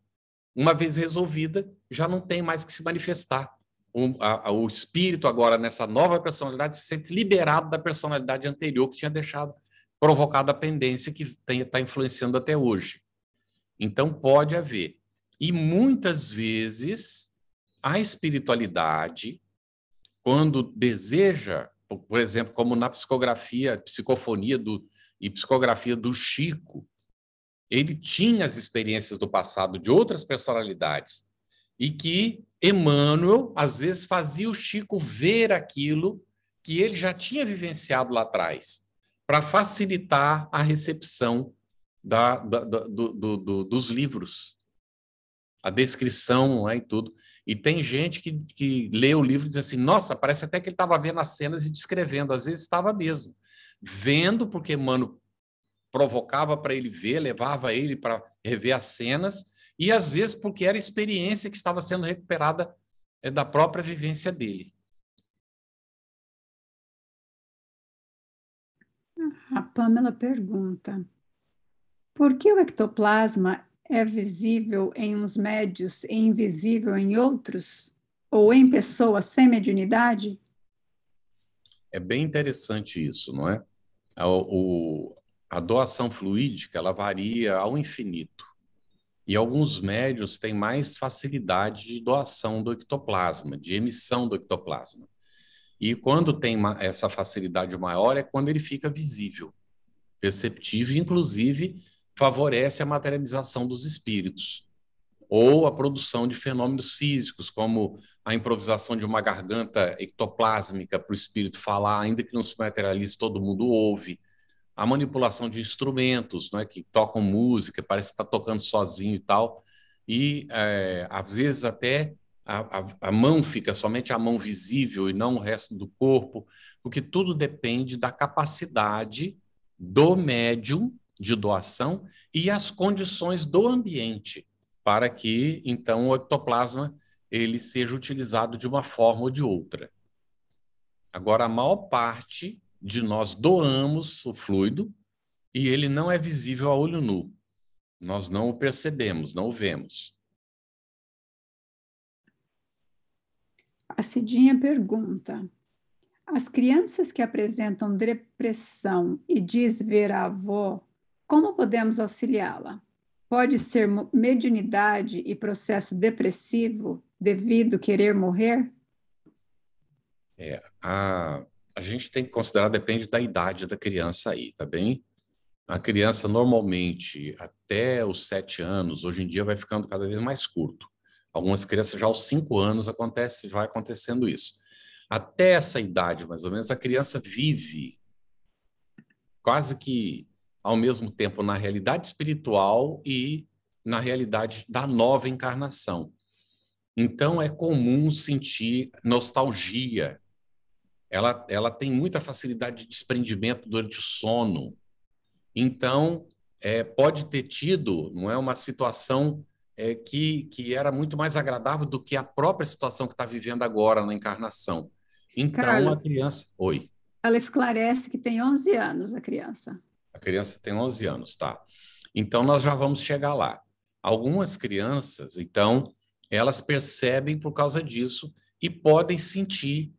[SPEAKER 1] uma vez resolvida, já não tem mais que se manifestar. O, a, o espírito, agora, nessa nova personalidade, se sente liberado da personalidade anterior que tinha deixado provocada a pendência que está influenciando até hoje. Então, pode haver. E muitas vezes, a espiritualidade, quando deseja, por exemplo, como na psicografia, psicofonia do, e psicografia do Chico, ele tinha as experiências do passado de outras personalidades e que Emmanuel, às vezes, fazia o Chico ver aquilo que ele já tinha vivenciado lá atrás, para facilitar a recepção da, da, do, do, do, dos livros, a descrição né, e tudo. E tem gente que, que lê o livro e diz assim: nossa, parece até que ele estava vendo as cenas e descrevendo, às vezes estava mesmo. Vendo, porque Emmanuel provocava para ele ver, levava ele para rever as cenas, e às vezes porque era experiência que estava sendo recuperada eh, da própria vivência dele.
[SPEAKER 2] A ah, Pamela pergunta: por que o ectoplasma é visível
[SPEAKER 3] em uns médios e invisível em outros, ou em pessoas sem mediunidade?
[SPEAKER 1] É bem interessante isso, não é? O, a doação fluídica ela varia ao infinito. E alguns médios têm mais facilidade de doação do ectoplasma, de emissão do ectoplasma. E quando tem essa facilidade maior é quando ele fica visível, perceptível, inclusive favorece a materialização dos espíritos ou a produção de fenômenos físicos, como a improvisação de uma garganta ectoplásmica para o espírito falar, ainda que não se materialize, todo mundo ouve a manipulação de instrumentos, não é, que tocam música, parece que está tocando sozinho e tal, e é, às vezes até a, a, a, mão fica somente a mão visível e não o resto do corpo, porque tudo depende da capacidade do médium de doação e as condições do ambiente para que então o ectoplasma ele seja utilizado de uma forma ou de outra. Agora, a maior parte de nós doamos o fluido e ele não é visível a olho nu. Nós não o percebemos, não o vemos.
[SPEAKER 3] A Cidinha pergunta: As crianças que apresentam depressão e diz ver a avó, como podemos auxiliá-la? Pode ser mediunidade e processo depressivo devido querer morrer?
[SPEAKER 1] É, a a gente tem que considerar, depende da idade da criança aí, tá bem? A criança normalmente até os sete anos, hoje em dia vai ficando cada vez mais curto. Algumas crianças já aos cinco anos acontece, vai acontecendo isso. Até essa idade, mais ou menos, a criança vive quase que ao mesmo tempo na realidade espiritual e na realidade da nova encarnação. Então é comum sentir nostalgia ela, ela tem muita facilidade de desprendimento durante o sono. Então, é, pode ter tido não é uma situação é, que, que era muito mais agradável do que a própria situação que está vivendo agora na encarnação. Então, Carlos, a criança. Oi.
[SPEAKER 3] Ela esclarece que tem 11 anos a criança.
[SPEAKER 1] A criança tem 11 anos, tá? Então, nós já vamos chegar lá. Algumas crianças, então, elas percebem por causa disso e podem sentir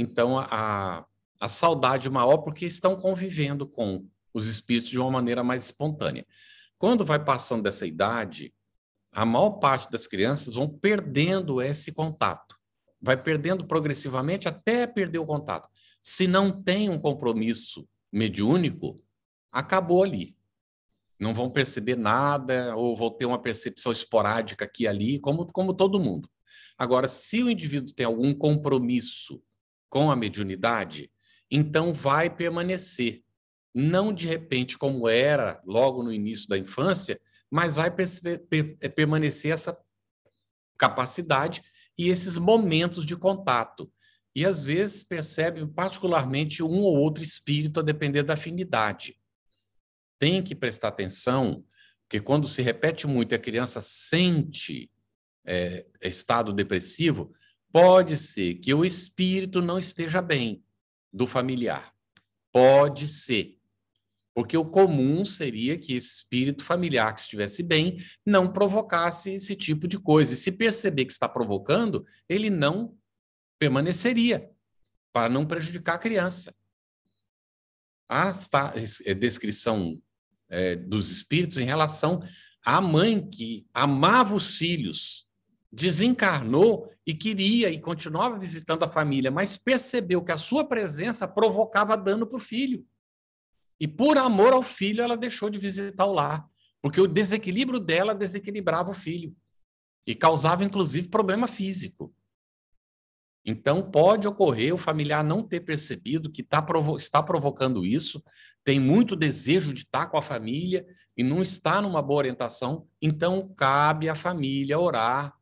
[SPEAKER 1] então a, a saudade maior, porque estão convivendo com os espíritos de uma maneira mais espontânea. Quando vai passando dessa idade, a maior parte das crianças vão perdendo esse contato, vai perdendo progressivamente até perder o contato. Se não tem um compromisso mediúnico, acabou ali. Não vão perceber nada, ou vão ter uma percepção esporádica aqui e ali, como, como todo mundo. Agora, se o indivíduo tem algum compromisso com a mediunidade, então vai permanecer. Não de repente, como era logo no início da infância, mas vai é, permanecer essa capacidade e esses momentos de contato. E às vezes percebe particularmente um ou outro espírito, a depender da afinidade. Tem que prestar atenção, porque quando se repete muito e a criança sente é, estado depressivo, Pode ser que o espírito não esteja bem do familiar. Pode ser. Porque o comum seria que esse espírito familiar que estivesse bem não provocasse esse tipo de coisa. E se perceber que está provocando, ele não permaneceria para não prejudicar a criança. A ah, é, descrição é, dos espíritos em relação à mãe que amava os filhos desencarnou e queria e continuava visitando a família, mas percebeu que a sua presença provocava dano para o filho. E por amor ao filho, ela deixou de visitar o lar, porque o desequilíbrio dela desequilibrava o filho e causava, inclusive, problema físico. Então, pode ocorrer o familiar não ter percebido que tá provo está provocando isso, tem muito desejo de estar tá com a família e não está numa boa orientação. Então, cabe à família orar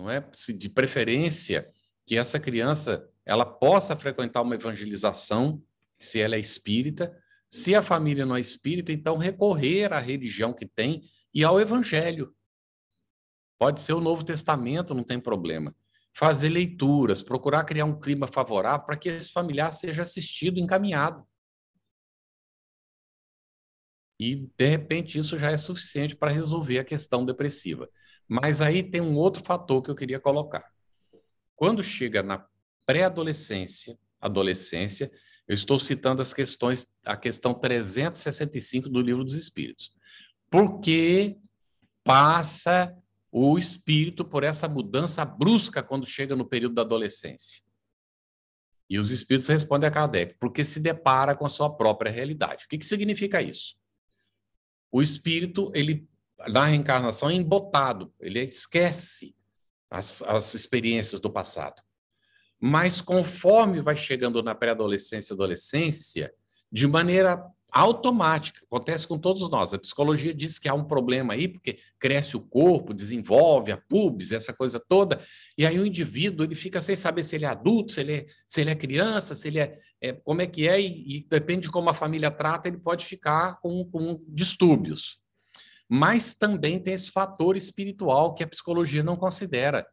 [SPEAKER 1] não é? De preferência que essa criança ela possa frequentar uma evangelização, se ela é espírita, se a família não é espírita, então recorrer à religião que tem e ao evangelho. Pode ser o Novo Testamento, não tem problema. Fazer leituras, procurar criar um clima favorável para que esse familiar seja assistido, encaminhado. E, de repente, isso já é suficiente para resolver a questão depressiva. Mas aí tem um outro fator que eu queria colocar. Quando chega na pré-adolescência, adolescência, eu estou citando as questões, a questão 365 do Livro dos Espíritos. Porque passa o espírito por essa mudança brusca quando chega no período da adolescência. E os espíritos respondem a Kardec, porque se depara com a sua própria realidade. O que, que significa isso? O espírito ele na reencarnação é embotado, ele esquece as, as experiências do passado. Mas conforme vai chegando na pré-adolescência e adolescência, de maneira automática, acontece com todos nós. A psicologia diz que há um problema aí, porque cresce o corpo, desenvolve a pubis, essa coisa toda, e aí o indivíduo ele fica sem saber se ele é adulto, se ele é, se ele é criança, se ele é, é como é que é, e, e, depende de como a família trata, ele pode ficar com, com distúrbios mas também tem esse fator espiritual que a psicologia não considera.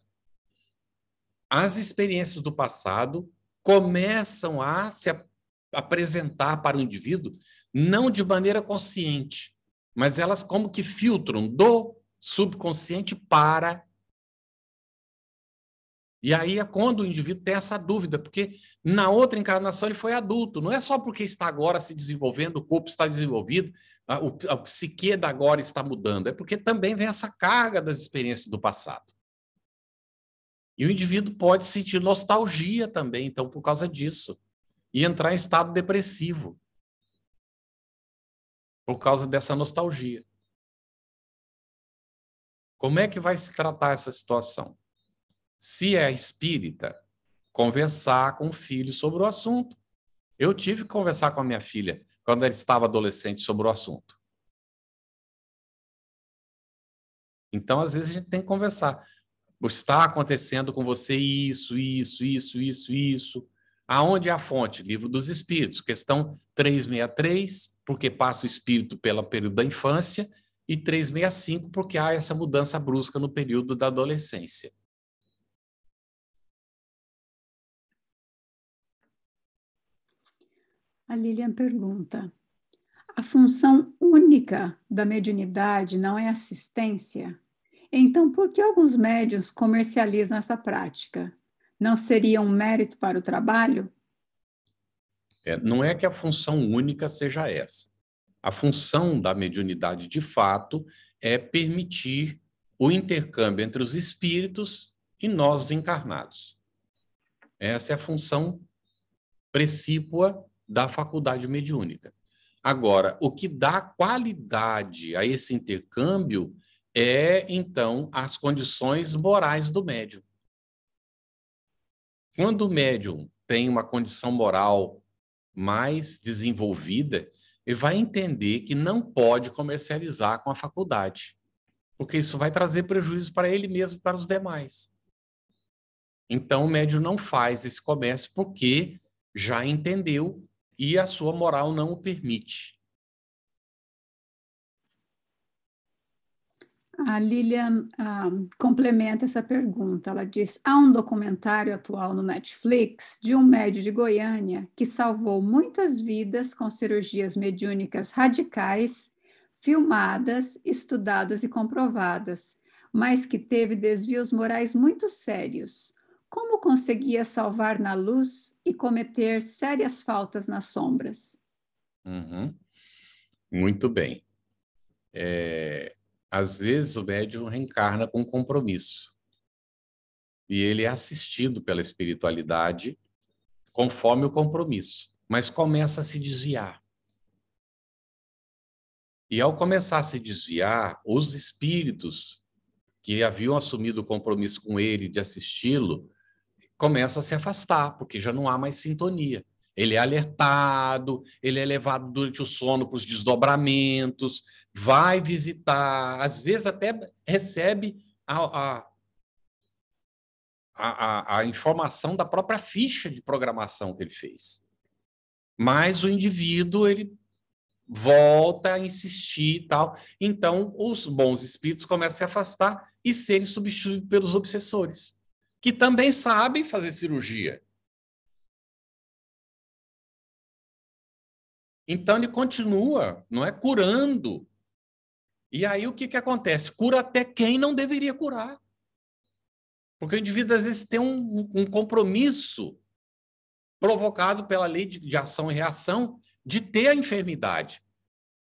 [SPEAKER 1] As experiências do passado começam a se apresentar para o indivíduo não de maneira consciente, mas elas como que filtram do subconsciente para e aí é quando o indivíduo tem essa dúvida, porque na outra encarnação ele foi adulto. Não é só porque está agora se desenvolvendo, o corpo está desenvolvido, a, o, a psique da agora está mudando. É porque também vem essa carga das experiências do passado. E o indivíduo pode sentir nostalgia também, então, por causa disso. E entrar em estado depressivo. Por causa dessa nostalgia. Como é que vai se tratar essa situação? se é espírita, conversar com o filho sobre o assunto. Eu tive que conversar com a minha filha quando ela estava adolescente
[SPEAKER 2] sobre o assunto. Então, às vezes, a gente tem que
[SPEAKER 1] conversar. Está acontecendo com você isso, isso, isso, isso, isso. Aonde é a fonte? Livro dos Espíritos, questão 363, porque passa o espírito pelo período da infância, e 365, porque há essa mudança brusca no período da adolescência.
[SPEAKER 2] A Lilian pergunta: a
[SPEAKER 3] função única da mediunidade não é assistência? Então, por que alguns médios comercializam essa prática? Não seria um mérito para o trabalho?
[SPEAKER 1] É, não é que a função única seja essa. A função da mediunidade, de fato, é permitir o intercâmbio entre os espíritos e nós encarnados. Essa é a função precípua da faculdade mediúnica. Agora, o que dá qualidade a esse intercâmbio é, então, as condições morais do médium. Quando o médium tem uma condição moral mais desenvolvida, ele vai entender que não pode comercializar com a faculdade, porque isso vai trazer prejuízo para ele mesmo e para os demais. Então, o médium não faz esse comércio porque já entendeu e a sua moral não o permite.
[SPEAKER 3] A Lilian ah, complementa essa pergunta. Ela diz: há um documentário atual no Netflix de um médio de Goiânia que salvou muitas vidas com cirurgias mediúnicas radicais, filmadas, estudadas e comprovadas, mas que teve desvios morais muito sérios como conseguia salvar na luz e cometer sérias faltas nas sombras?
[SPEAKER 1] Uhum. Muito bem. É, às vezes o médium reencarna com compromisso e ele é assistido pela espiritualidade conforme o compromisso, mas começa a se desviar. E ao começar a se desviar, os espíritos que haviam assumido o compromisso com ele de assisti-lo começa a se afastar, porque já não há mais sintonia. Ele é alertado, ele é levado durante o sono para os desdobramentos, vai visitar, às vezes até recebe a, a, a, a informação da própria ficha de programação que ele fez. Mas o indivíduo, ele volta a insistir e tal. Então, os bons espíritos começam a se afastar e serem substituídos pelos obsessores que também sabem fazer cirurgia.
[SPEAKER 2] Então ele continua, não é
[SPEAKER 1] curando. E aí o que, que acontece? Cura até quem não deveria curar. Porque o indivíduo às vezes tem um, um compromisso provocado pela lei de, de, ação e reação de ter a enfermidade.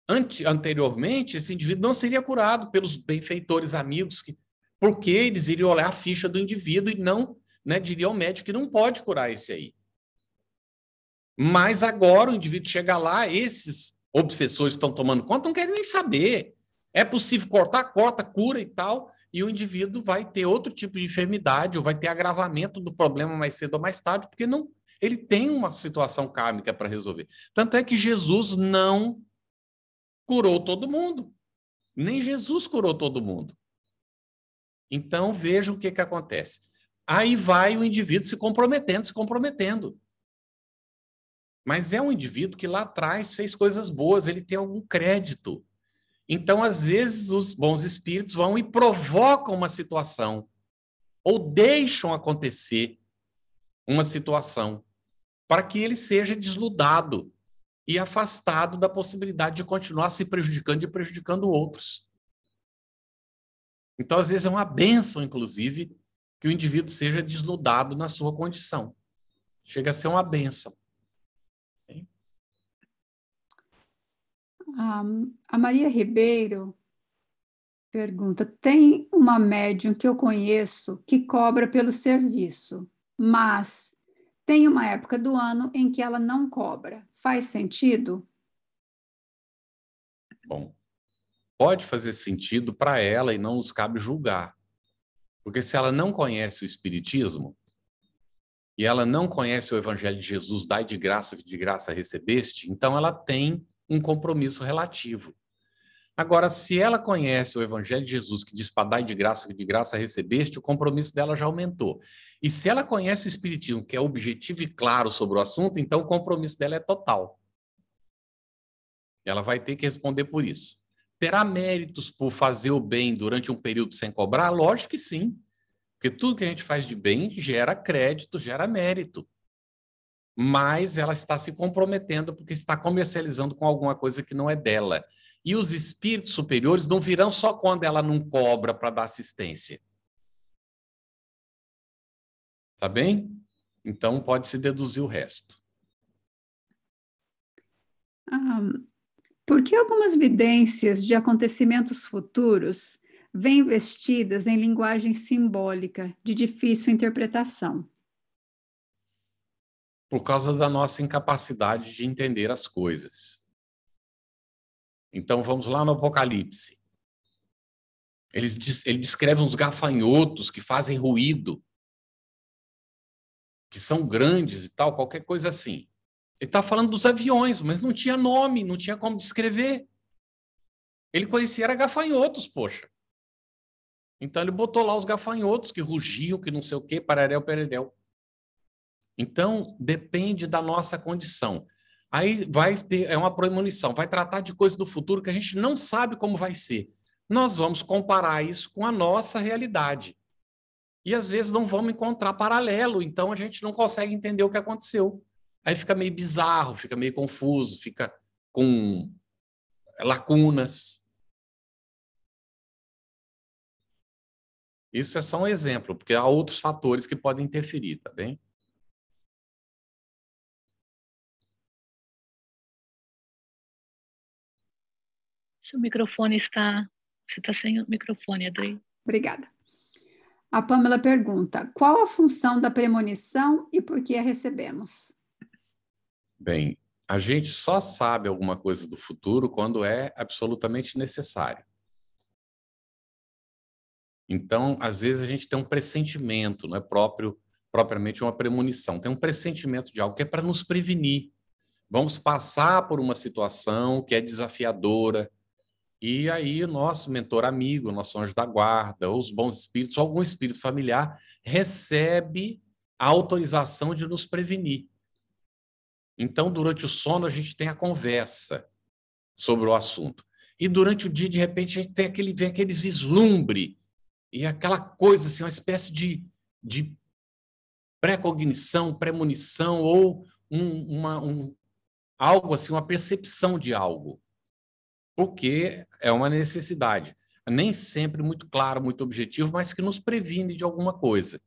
[SPEAKER 1] Ante, anteriormente, esse indivíduo não seria curado pelos benfeitores amigos que porque eles iriam olhar a ficha do indivíduo e não né, diria ao médico que não pode curar esse aí. Mas agora o indivíduo chega lá, esses obsessores que estão tomando conta não querem nem saber. É possível cortar, corta, cura e tal, e o indivíduo vai ter outro tipo de enfermidade ou vai ter agravamento do problema mais cedo ou mais tarde, porque não ele tem uma situação kármica para resolver. Tanto é que Jesus não curou todo mundo. Nem Jesus curou todo mundo. Então, veja o que, que acontece. Aí vai o indivíduo se comprometendo, se comprometendo. Mas é um indivíduo que lá atrás fez coisas boas, ele tem algum crédito. Então, às vezes, os bons espíritos vão e provocam uma situação, ou deixam acontecer uma situação, para que ele seja desludado e afastado da possibilidade de continuar se prejudicando e prejudicando outros. Então, às vezes, é uma benção, inclusive, que o indivíduo seja desnudado na sua condição. Chega a ser uma benção.
[SPEAKER 3] A Maria Ribeiro pergunta: tem uma médium que eu conheço que cobra pelo serviço, mas tem uma época do ano em que ela não cobra. Faz sentido?
[SPEAKER 1] Bom, pode fazer sentido para ela e não nos cabe julgar. Porque se ela não conhece o Espiritismo e ela não conhece o Evangelho de Jesus, dai de graça o que de graça recebeste, então ela tem um compromisso relativo. Agora, se ela conhece o Evangelho de Jesus, que diz para dai de graça o que de graça recebeste, o compromisso dela já aumentou. E se ela conhece o Espiritismo, que é objetivo e claro sobre o assunto, então o compromisso dela é total. Ela vai ter que responder por isso. Terá méritos por fazer o bem durante um período sem cobrar? Lógico que sim. Porque tudo que a gente faz de bem gera crédito, gera mérito. Mas ela está se comprometendo porque está comercializando com alguma coisa que não é dela. E os espíritos superiores não virão só quando ela não cobra para dar assistência. Tá bem? Então pode se deduzir o resto.
[SPEAKER 2] Um, ah, por que algumas
[SPEAKER 3] vidências de acontecimentos futuros vêm vestidas em linguagem simbólica de difícil interpretação?
[SPEAKER 1] Por causa da nossa incapacidade de entender as coisas. Então vamos lá no Apocalipse. Ele, ele descreve uns gafanhotos que fazem ruído, que são grandes e tal, qualquer coisa assim. Ele estava tá falando dos aviões, mas não tinha nome, não tinha como descrever. Ele conhecia era gafanhotos, poxa. Então ele botou lá os gafanhotos que rugiam, que não sei o quê, pararel, pererel. Então depende da nossa condição. Aí vai ter é uma premonição, vai tratar de coisas do futuro que a gente não sabe como vai ser. Nós vamos comparar isso com a nossa realidade. E às vezes não vamos encontrar paralelo, então a gente não consegue entender o que aconteceu. Aí fica meio bizarro, fica meio confuso, fica com
[SPEAKER 2] lacunas. Isso é só um exemplo, porque há outros fatores que podem interferir, tá bem? Seu microfone está. Você está sem o microfone, Adri. Obrigada.
[SPEAKER 3] A Pamela pergunta: qual a função da premonição e por que a recebemos?
[SPEAKER 1] Bem, a gente só sabe alguma coisa do futuro quando é absolutamente necessário. Então, às vezes a gente tem um pressentimento, não é próprio propriamente uma premonição, tem um pressentimento de algo que é para nos prevenir. Vamos passar por uma situação que é desafiadora. E aí o nosso mentor amigo, o nosso anjo da guarda, ou os bons espíritos, ou algum espírito familiar recebe a autorização de nos prevenir. Então, durante o sono, a gente tem a conversa sobre o assunto. E durante o dia, de repente, a gente tem aquele, vem aquele vislumbre e aquela coisa, assim, uma espécie de, de pré-cognição, premonição ou um, uma, um, algo assim, uma percepção de algo. Porque é uma necessidade. Nem sempre muito claro, muito objetivo, mas que nos previne de alguma coisa.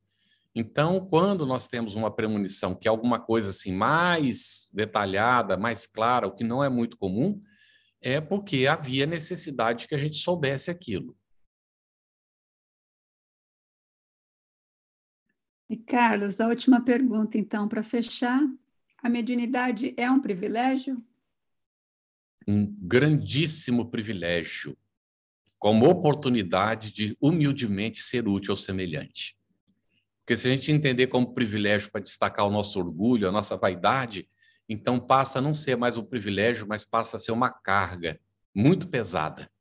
[SPEAKER 1] Então, quando nós temos uma premonição que é alguma coisa assim mais detalhada, mais clara, o que não é muito comum, é porque havia necessidade que a gente soubesse aquilo.
[SPEAKER 3] E Carlos, a última pergunta, então, para fechar: a mediunidade é um privilégio?
[SPEAKER 1] Um grandíssimo privilégio, como oportunidade de humildemente ser útil ao semelhante. Porque se a gente entender como privilégio para destacar o nosso orgulho, a nossa vaidade, então passa a não ser mais um privilégio, mas passa a ser uma carga muito pesada.